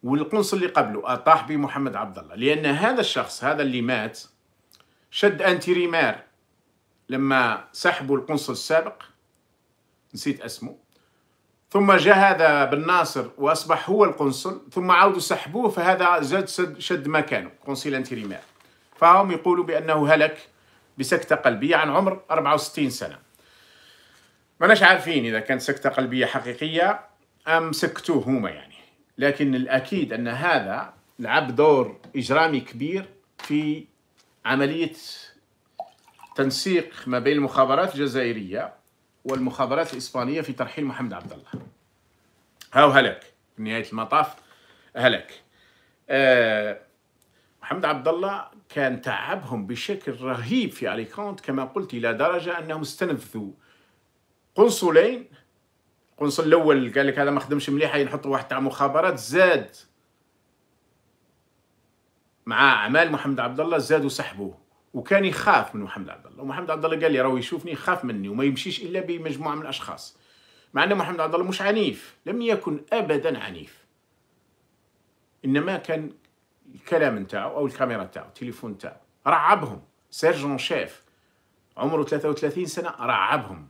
والقنصل اللي قبله اطاح به محمد عبد الله لان هذا الشخص هذا اللي مات شد انتريمار لما سحبوا القنصل السابق نسيت اسمه ثم جاء هذا بن ناصر واصبح هو القنصل ثم عاودوا سحبوه فهذا زاد شد مكانه قنصل انتريمير فهم يقولوا بانه هلك بسكته قلبيه عن عمر 64 سنه ماناش عارفين اذا كانت سكته قلبيه حقيقيه ام سكتوه هما يعني لكن الاكيد ان هذا لعب دور اجرامي كبير في عمليه تنسيق ما بين المخابرات الجزائريه والمخابرات الإسبانية في ترحيل محمد عبد الله هاو هلك في نهاية المطاف هلك آه محمد عبد الله كان تعبهم بشكل رهيب في أليكانت كما قلت إلى درجة أنهم استنفذوا قنصلين القنصل الأول قال لك هذا ما خدمش مليح ينحط واحد تاع مخابرات زاد مع أعمال محمد عبد الله زادوا سحبوه وكان يخاف من محمد عبد الله ومحمد عبد الله قال لي راهو يشوفني يخاف مني وما يمشيش الا بمجموعه من الاشخاص مع ان محمد عبد الله مش عنيف لم يكن ابدا عنيف انما كان الكلام نتاعو او الكاميرا نتاعو التليفون نتاعو رعبهم سيرجون شيف عمره 33 سنه رعبهم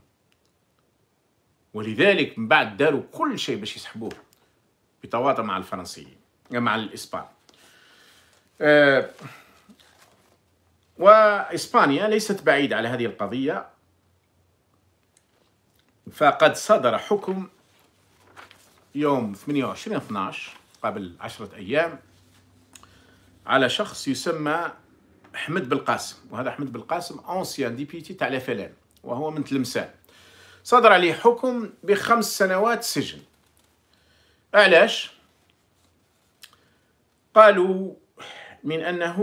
ولذلك من بعد داروا كل شيء باش يسحبوه بتواطؤ مع الفرنسيين مع الاسبان أه وإسبانيا ليست بعيدة على هذه القضية فقد صدر حكم يوم 28 12 قبل عشرة أيام على شخص يسمى أحمد بالقاسم وهذا أحمد بالقاسم أنسيان ديبيتي تاع لافلان وهو من تلمسان صدر عليه حكم بخمس سنوات سجن علاش قالوا من أنه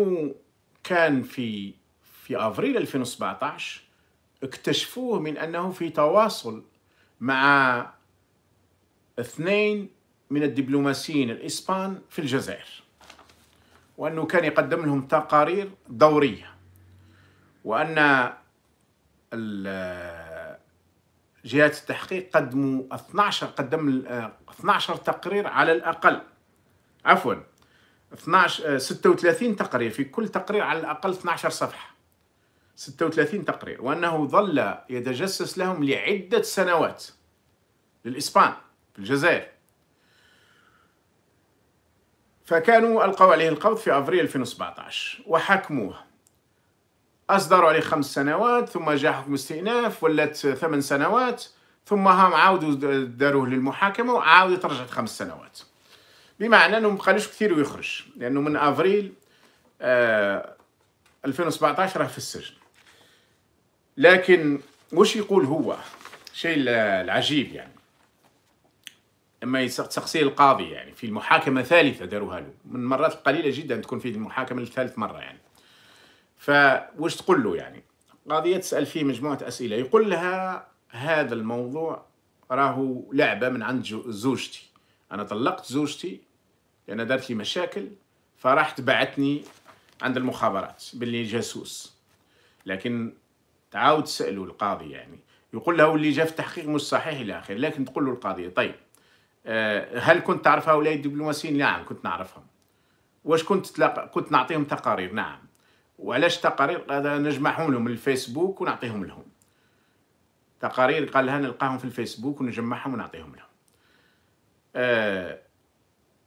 كان في في افريل 2017 اكتشفوه من انه في تواصل مع اثنين من الدبلوماسيين الاسبان في الجزائر وانه كان يقدم لهم تقارير دوريه وان جهات التحقيق قدموا 12 قدم 12 تقرير على الاقل عفوا 12 36 آه، تقرير في كل تقرير على الاقل 12 صفحه 36 تقرير وانه ظل يتجسس لهم لعده سنوات للاسبان في الجزائر فكانوا القوا عليه القبض في افريل 2017 وحكموه اصدروا عليه خمس سنوات ثم جاء حكم استئناف ولات ثمان سنوات ثم هم عاودوا داروه للمحاكمه وعاودت رجعت خمس سنوات بمعنى انه ما بقالوش كثير ويخرج لانه من افريل آه 2017 راه في السجن لكن وش يقول هو شيء العجيب يعني اما تسقسيه القاضي يعني في المحاكمه ثالثه داروها له من المرات القليله جدا تكون في المحاكمه الثالث مره يعني فوش تقول له يعني القاضية تسأل فيه مجموعة أسئلة يقول لها هذا الموضوع راهو لعبة من عند زوجتي أنا طلقت زوجتي لأن دارت لي مشاكل فرحت بعتني عند المخابرات باللي جاسوس لكن تعاود سألوا القاضي يعني يقول له اللي جا في التحقيق مش صحيح إلى آخره لكن تقول له القاضي طيب آه، هل كنت تعرف هؤلاء الدبلوماسيين؟ نعم كنت نعرفهم واش كنت تلاق... كنت نعطيهم تقارير نعم وعلاش تقارير هذا نجمعهم لهم الفيسبوك ونعطيهم لهم تقارير قال لها نلقاهم في الفيسبوك ونجمعهم ونعطيهم لهم آه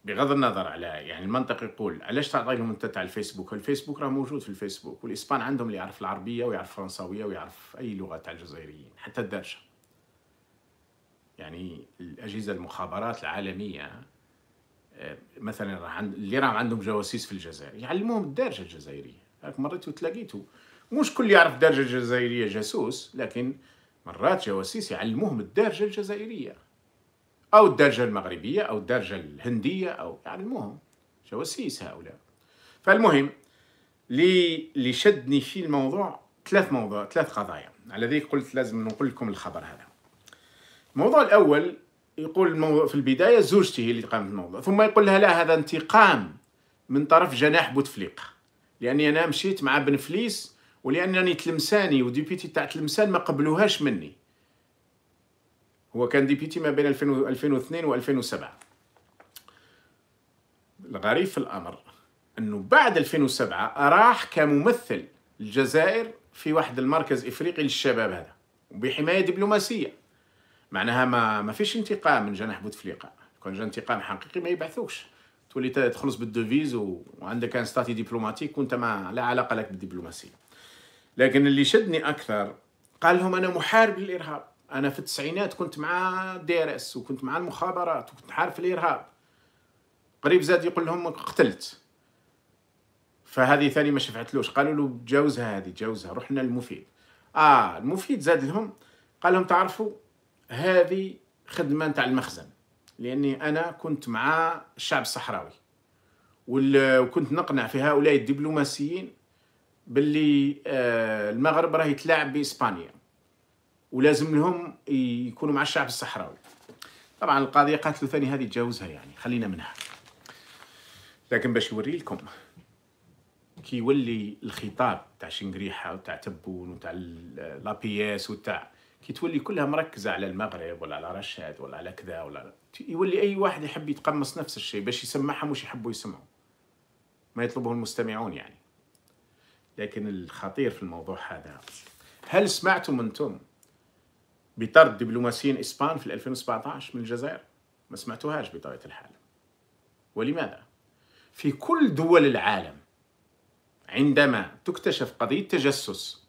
بغض النظر على يعني المنطق يقول علاش تعطي لهم انت تاع الفيسبوك الفيسبوك راه موجود في الفيسبوك والاسبان عندهم اللي يعرف العربيه ويعرف الفرنساويه ويعرف اي لغه تاع الجزائريين حتى الدرجه يعني الاجهزه المخابرات العالميه آه، مثلا راه عند اللي راهم عندهم جواسيس في الجزائر يعلموهم الدارجه الجزائريه راك مريت وتلاقيتو مش كل يعرف الدارجه الجزائريه جاسوس لكن مرات جواسيس يعلموهم الدارجه الجزائريه او الدرجه المغربيه او الدرجه الهنديه او يعني المهم جواسيس هؤلاء فالمهم اللي اللي شدني في الموضوع ثلاث موضوع ثلاث قضايا على ذيك قلت لازم نقول لكم الخبر هذا الموضوع الاول يقول الموضوع في البدايه زوجته هي اللي قامت الموضوع ثم يقول لها لا هذا انتقام من طرف جناح بوتفليقه لاني انا مشيت مع بن فليس ولانني تلمساني وديبيتي تاع تلمسان ما قبلوهاش مني هو كان ديبيتي ما بين 2002 و 2007 الغريب في الامر انه بعد 2007 راح كممثل الجزائر في واحد المركز افريقي للشباب هذا وبحمايه دبلوماسيه معناها ما ما فيش انتقام من جناح بوتفليقه كان جا انتقام حقيقي ما يبعثوش تولي تخلص بالدوفيز وعندك ان ستاتي دبلوماتيك وانت ما لا علاقه لك بالدبلوماسيه لكن اللي شدني اكثر قال لهم انا محارب للارهاب انا في التسعينات كنت مع ديرس وكنت مع المخابرات وكنت عارف الارهاب قريب زاد يقول لهم قتلت فهذه ثاني ما شفعتلوش قالوا له تجاوزها هذه تجاوزها رحنا المفيد اه المفيد زاد لهم قال لهم تعرفوا هذه خدمه نتاع المخزن لاني انا كنت مع الشعب الصحراوي وكنت نقنع في هؤلاء الدبلوماسيين باللي آه، المغرب راه يتلاعب باسبانيا ولازم لهم يكونوا مع الشعب الصحراوي طبعا القضيه قاتلوا ثاني هذه تجاوزها يعني خلينا منها لكن باش يوري لكم كي يولي الخطاب تاع شنقريحه وتاع تبون وتاع لابياس وتاع كي تولي كلها مركزه على المغرب ولا على رشاد ولا على كذا ولا يولي اي واحد يحب يتقمص نفس الشيء باش يسمعهم واش يحبوا يسمعوا ما يطلبه المستمعون يعني لكن الخطير في الموضوع هذا هل سمعتم انتم بطرد دبلوماسيين اسبان في 2017 من الجزائر ما سمعتوهاش بطبيعه الحال ولماذا في كل دول العالم عندما تكتشف قضيه تجسس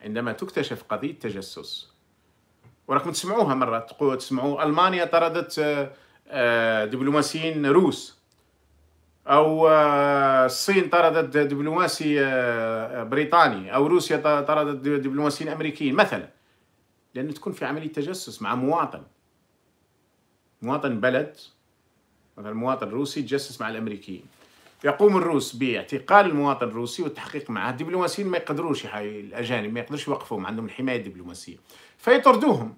عندما تكتشف قضيه تجسس وراكم تسمعوها مره تقول تسمعوا المانيا طردت آه، آه، دبلوماسيين روس او آه، الصين طردت دبلوماسي بريطاني او روسيا طردت دبلوماسيين امريكيين مثلا لأن تكون في عملية تجسس مع مواطن مواطن بلد مثلا مواطن روسي تجسس مع الأمريكيين يقوم الروس باعتقال المواطن الروسي والتحقيق معه الدبلوماسيين ما يقدروش الأجانب ما يقدروش يوقفوهم عندهم الحماية الدبلوماسية فيطردوهم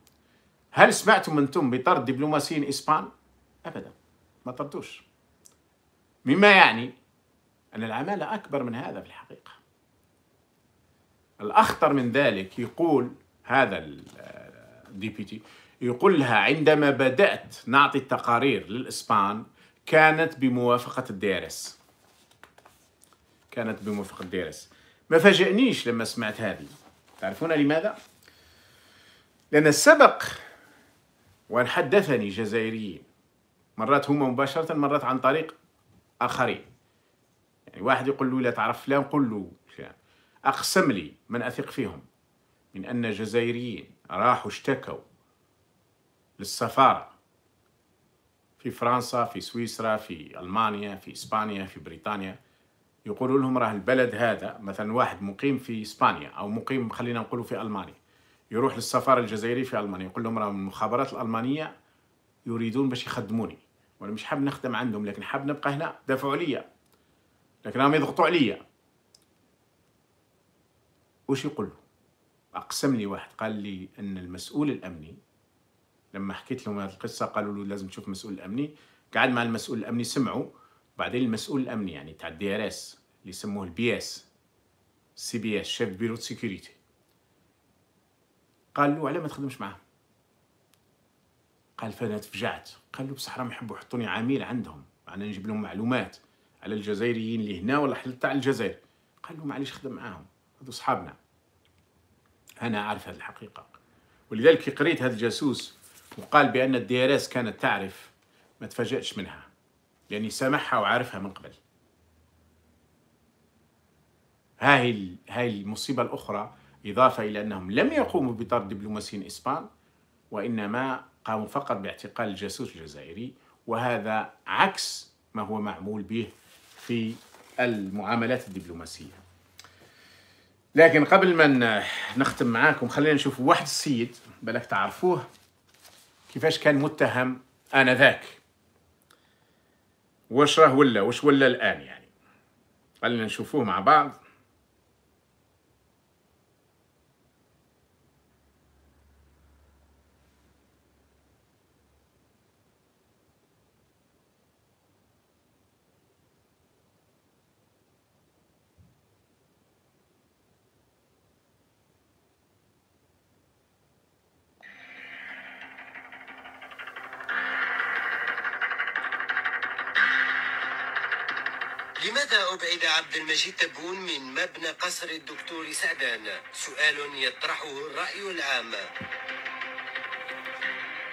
هل سمعتم أنتم بطرد دبلوماسيين إسبان؟ أبدا ما طردوش مما يعني أن العمالة أكبر من هذا في الحقيقة الأخطر من ذلك يقول هذا دي بي تي يقول لها عندما بدأت نعطي التقارير للإسبان كانت بموافقة الدارس كانت بموافقة الدارس ما فاجئنيش لما سمعت هذه تعرفون لماذا؟ لأن سبق وأن حدثني جزائريين مرات هما مباشرة مرات عن طريق آخرين يعني واحد يقول له لا تعرف فلان قل له أقسم لي من أثق فيهم من أن جزائريين راحوا اشتكوا للسفارة في فرنسا في سويسرا في ألمانيا في إسبانيا في بريطانيا يقولوا لهم راه البلد هذا مثلا واحد مقيم في إسبانيا أو مقيم خلينا نقوله في ألمانيا يروح للسفارة الجزائرية في ألمانيا يقول لهم راه المخابرات الألمانية يريدون باش يخدموني وأنا مش حاب نخدم عندهم لكن حاب نبقى هنا دافعوا عليا لكن راهم يضغطوا عليا وش يقولوا اقسم لي واحد قال لي ان المسؤول الامني لما حكيت لهم هذه القصه قالوا له لازم تشوف مسؤول الامني قعد مع المسؤول الامني سمعوا بعدين المسؤول الامني يعني تاع الدي ار اس اللي يسموه البي اس سي بي اس شيف بيرو سيكوريتي قال له علاه ما تخدمش معاهم قال فانا تفجعت قال له بصح راهم يحبوا يحطوني عميل عندهم انا نجيب لهم معلومات على الجزائريين اللي هنا ولا تاع الجزائر قال له معليش خدم معاهم هذو صحابنا أنا أعرف هذه الحقيقة ولذلك قريت هذا الجاسوس وقال بأن الدي ار كانت تعرف ما تفاجأتش منها لأني سامحها وعارفها من قبل هاي هاي المصيبة الأخرى إضافة إلى أنهم لم يقوموا بطرد دبلوماسيين إسبان وإنما قاموا فقط باعتقال الجاسوس الجزائري وهذا عكس ما هو معمول به في المعاملات الدبلوماسية لكن قبل ما نختم معاكم خلينا نشوف واحد السيد بالك تعرفوه كيفاش كان متهم آنذاك واش راه ولا واش ولا الآن يعني خلينا نشوفوه مع بعض عبد المجيد تبون من مبنى قصر الدكتور سعدان سؤال يطرحه الرأي العام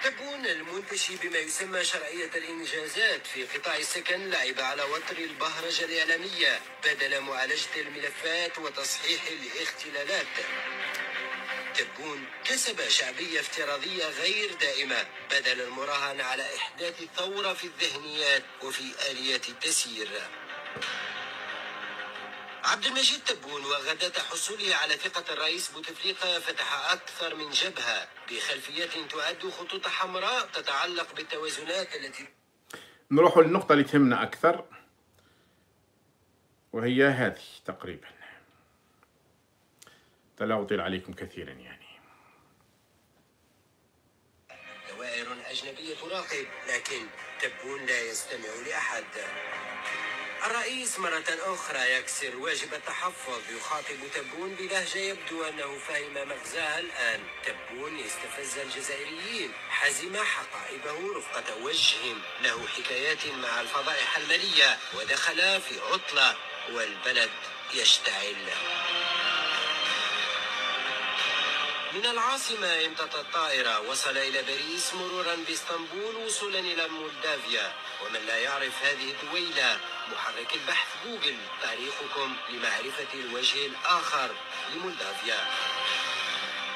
تبون المنتشي بما يسمى شرعية الإنجازات في قطاع السكن لعب على وتر البهرجة الإعلامية بدل معالجة الملفات وتصحيح الاختلالات تبون كسب شعبية افتراضية غير دائمة بدل المراهن على إحداث ثورة في الذهنيات وفي آليات التسيير عبد المجيد تبون وغداة حصوله على ثقة الرئيس بوتفليقة فتح أكثر من جبهة بخلفيات تعد خطوط حمراء تتعلق بالتوازنات التي نروح للنقطة اللي تهمنا أكثر وهي هذه تقريبا فلا أطيل عليكم كثيرا يعني دوائر أجنبية تراقب لكن تبون لا يستمع لأحد الرئيس مرة أخرى يكسر واجب التحفظ يخاطب تبون بلهجة يبدو أنه فهم مغزاها الآن تبون استفز الجزائريين حزم حقائبه رفقة وجه له حكايات مع الفضائح المالية ودخل في عطلة والبلد يشتعل من العاصمة امتطى الطائرة وصل إلى باريس مرورا باسطنبول وصولا إلى مولدافيا ومن لا يعرف هذه الدويلة محرك البحث جوجل تاريخكم لمعرفة الوجه الآخر لمولدافيا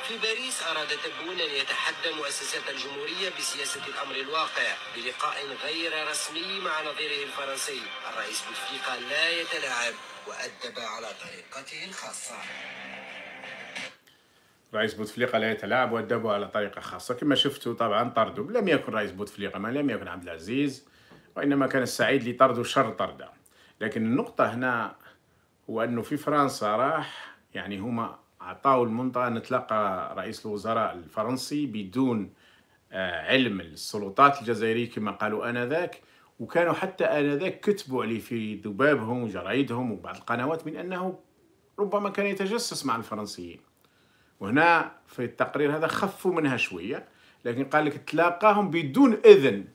في باريس أراد تبون أن يتحدى مؤسسات الجمهورية بسياسة الأمر الواقع بلقاء غير رسمي مع نظيره الفرنسي الرئيس بوتفليقة لا يتلاعب وأدب على طريقته الخاصة رئيس بوتفليقه لا يتلاعب وادبه على طريقه خاصه كما شفتوا طبعا طردوا لم يكن رئيس بوتفليقه ما لم يكن عبد العزيز وانما كان السعيد لطرده شر طرده لكن النقطه هنا هو انه في فرنسا راح يعني هما عطاو المنطقه نتلقى رئيس الوزراء الفرنسي بدون آه، علم السلطات الجزائريه كما قالوا انذاك وكانوا حتى انذاك كتبوا عليه في ذبابهم وجرايدهم وبعض القنوات من انه ربما كان يتجسس مع الفرنسيين وهنا في التقرير هذا خفوا منها شويه لكن قال لك تلاقاهم بدون اذن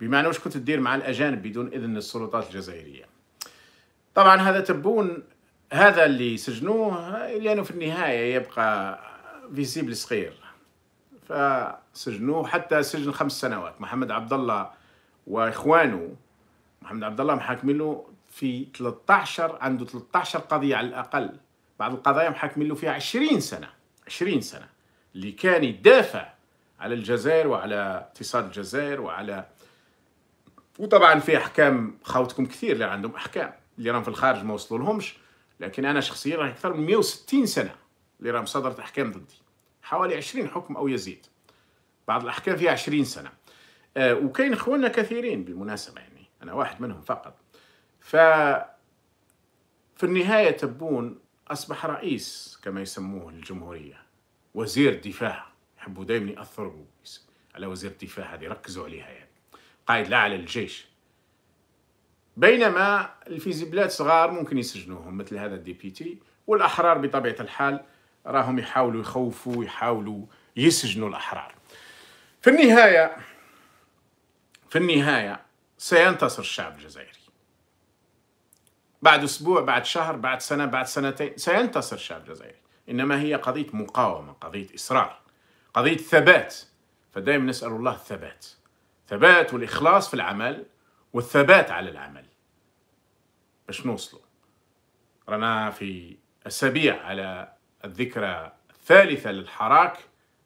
بمعنى واش كنت تدير مع الاجانب بدون اذن السلطات الجزائريه طبعا هذا تبون هذا اللي سجنوه لانه يعني في النهايه يبقى فيزيبل صغير فسجنوه حتى سجن خمس سنوات محمد عبد الله واخوانه محمد عبد الله محاكمين له في 13 عنده 13 قضيه على الاقل بعض القضايا محاكمين له فيها 20 سنه 20 سنه اللي كان يدافع على الجزائر وعلى اقتصاد الجزائر وعلى وطبعا في احكام خاوتكم كثير اللي عندهم احكام اللي راهم في الخارج ما وصلوا لهمش لكن انا شخصيا راهي اكثر من 160 سنه اللي راهم صدرت احكام ضدي حوالي 20 حكم او يزيد بعض الاحكام فيها 20 سنه آه وكاين اخواننا كثيرين بالمناسبه يعني انا واحد منهم فقط ف في النهايه تبون أصبح رئيس كما يسموه الجمهورية وزير الدفاع يحبوا دائما يأثروا على وزير الدفاع هذه ركزوا عليها يعني قائد لا على الجيش بينما الفيزيبلات صغار ممكن يسجنوهم مثل هذا الديبيتي والأحرار بطبيعة الحال راهم يحاولوا يخوفوا يحاولوا يسجنوا الأحرار في النهاية في النهاية سينتصر الشعب الجزائري بعد أسبوع بعد شهر بعد سنة بعد سنتين سينتصر شعب جزائري إنما هي قضية مقاومة قضية إصرار قضية ثبات فدائما نسأل الله الثبات ثبات والإخلاص في العمل والثبات على العمل باش نوصلوا رانا في أسابيع على الذكرى الثالثة للحراك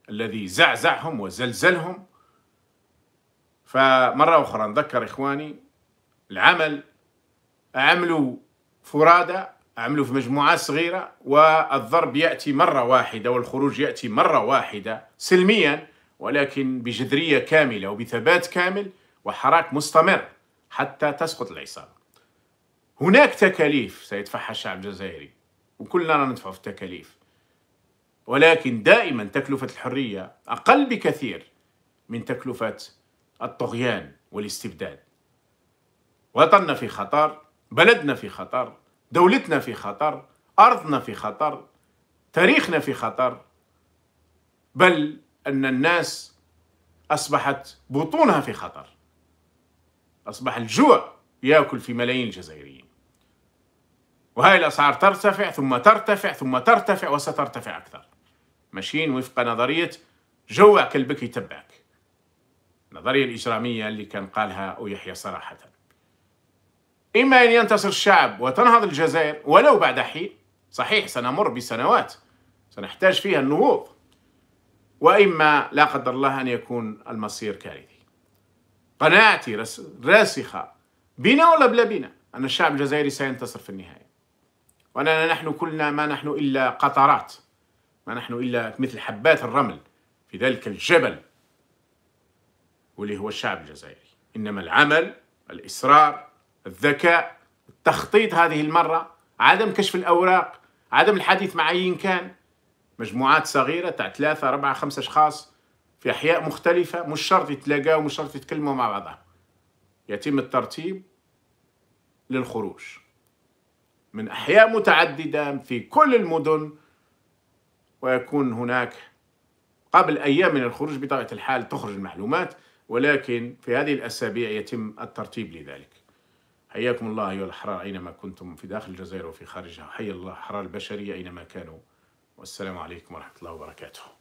الذي زعزعهم وزلزلهم فمرة أخرى نذكر إخواني العمل عملوا فرادى عملوا في مجموعات صغيرة والضرب يأتي مرة واحدة والخروج يأتي مرة واحدة سلميا ولكن بجذرية كاملة وبثبات كامل وحراك مستمر حتى تسقط العصابة هناك تكاليف سيدفعها الشعب الجزائري وكلنا ندفع في التكاليف ولكن دائما تكلفة الحرية أقل بكثير من تكلفة الطغيان والاستبداد وطننا في خطر بلدنا في خطر دولتنا في خطر أرضنا في خطر تاريخنا في خطر بل أن الناس أصبحت بطونها في خطر أصبح الجوع يأكل في ملايين الجزائريين وهاي الأسعار ترتفع ثم ترتفع ثم ترتفع وسترتفع أكثر ماشيين وفق نظرية جوع كلبك يتبعك النظرية الإجرامية اللي كان قالها أو يحيى صراحة إما أن ينتصر الشعب وتنهض الجزائر ولو بعد حين صحيح سنمر بسنوات سنحتاج فيها النهوض وإما لا قدر الله أن يكون المصير كارثي قناعتي راسخة بنا ولا بلا بنا أن الشعب الجزائري سينتصر في النهاية وأننا نحن كلنا ما نحن إلا قطرات ما نحن إلا مثل حبات الرمل في ذلك الجبل واللي هو الشعب الجزائري إنما العمل الإصرار الذكاء التخطيط هذه المرة عدم كشف الأوراق عدم الحديث مع أي كان مجموعات صغيرة تاع ثلاثة أربعة خمسة أشخاص في أحياء مختلفة مش شرط يتلاقاو مش شرط يتكلموا مع بعضهم يتم الترتيب للخروج من أحياء متعددة في كل المدن ويكون هناك قبل أيام من الخروج بطبيعة الحال تخرج المعلومات ولكن في هذه الأسابيع يتم الترتيب لذلك حياكم الله أيها الأحرار أينما كنتم في داخل الجزائر وفي خارجها حي الله احرار البشرية أينما كانوا والسلام عليكم ورحمة الله وبركاته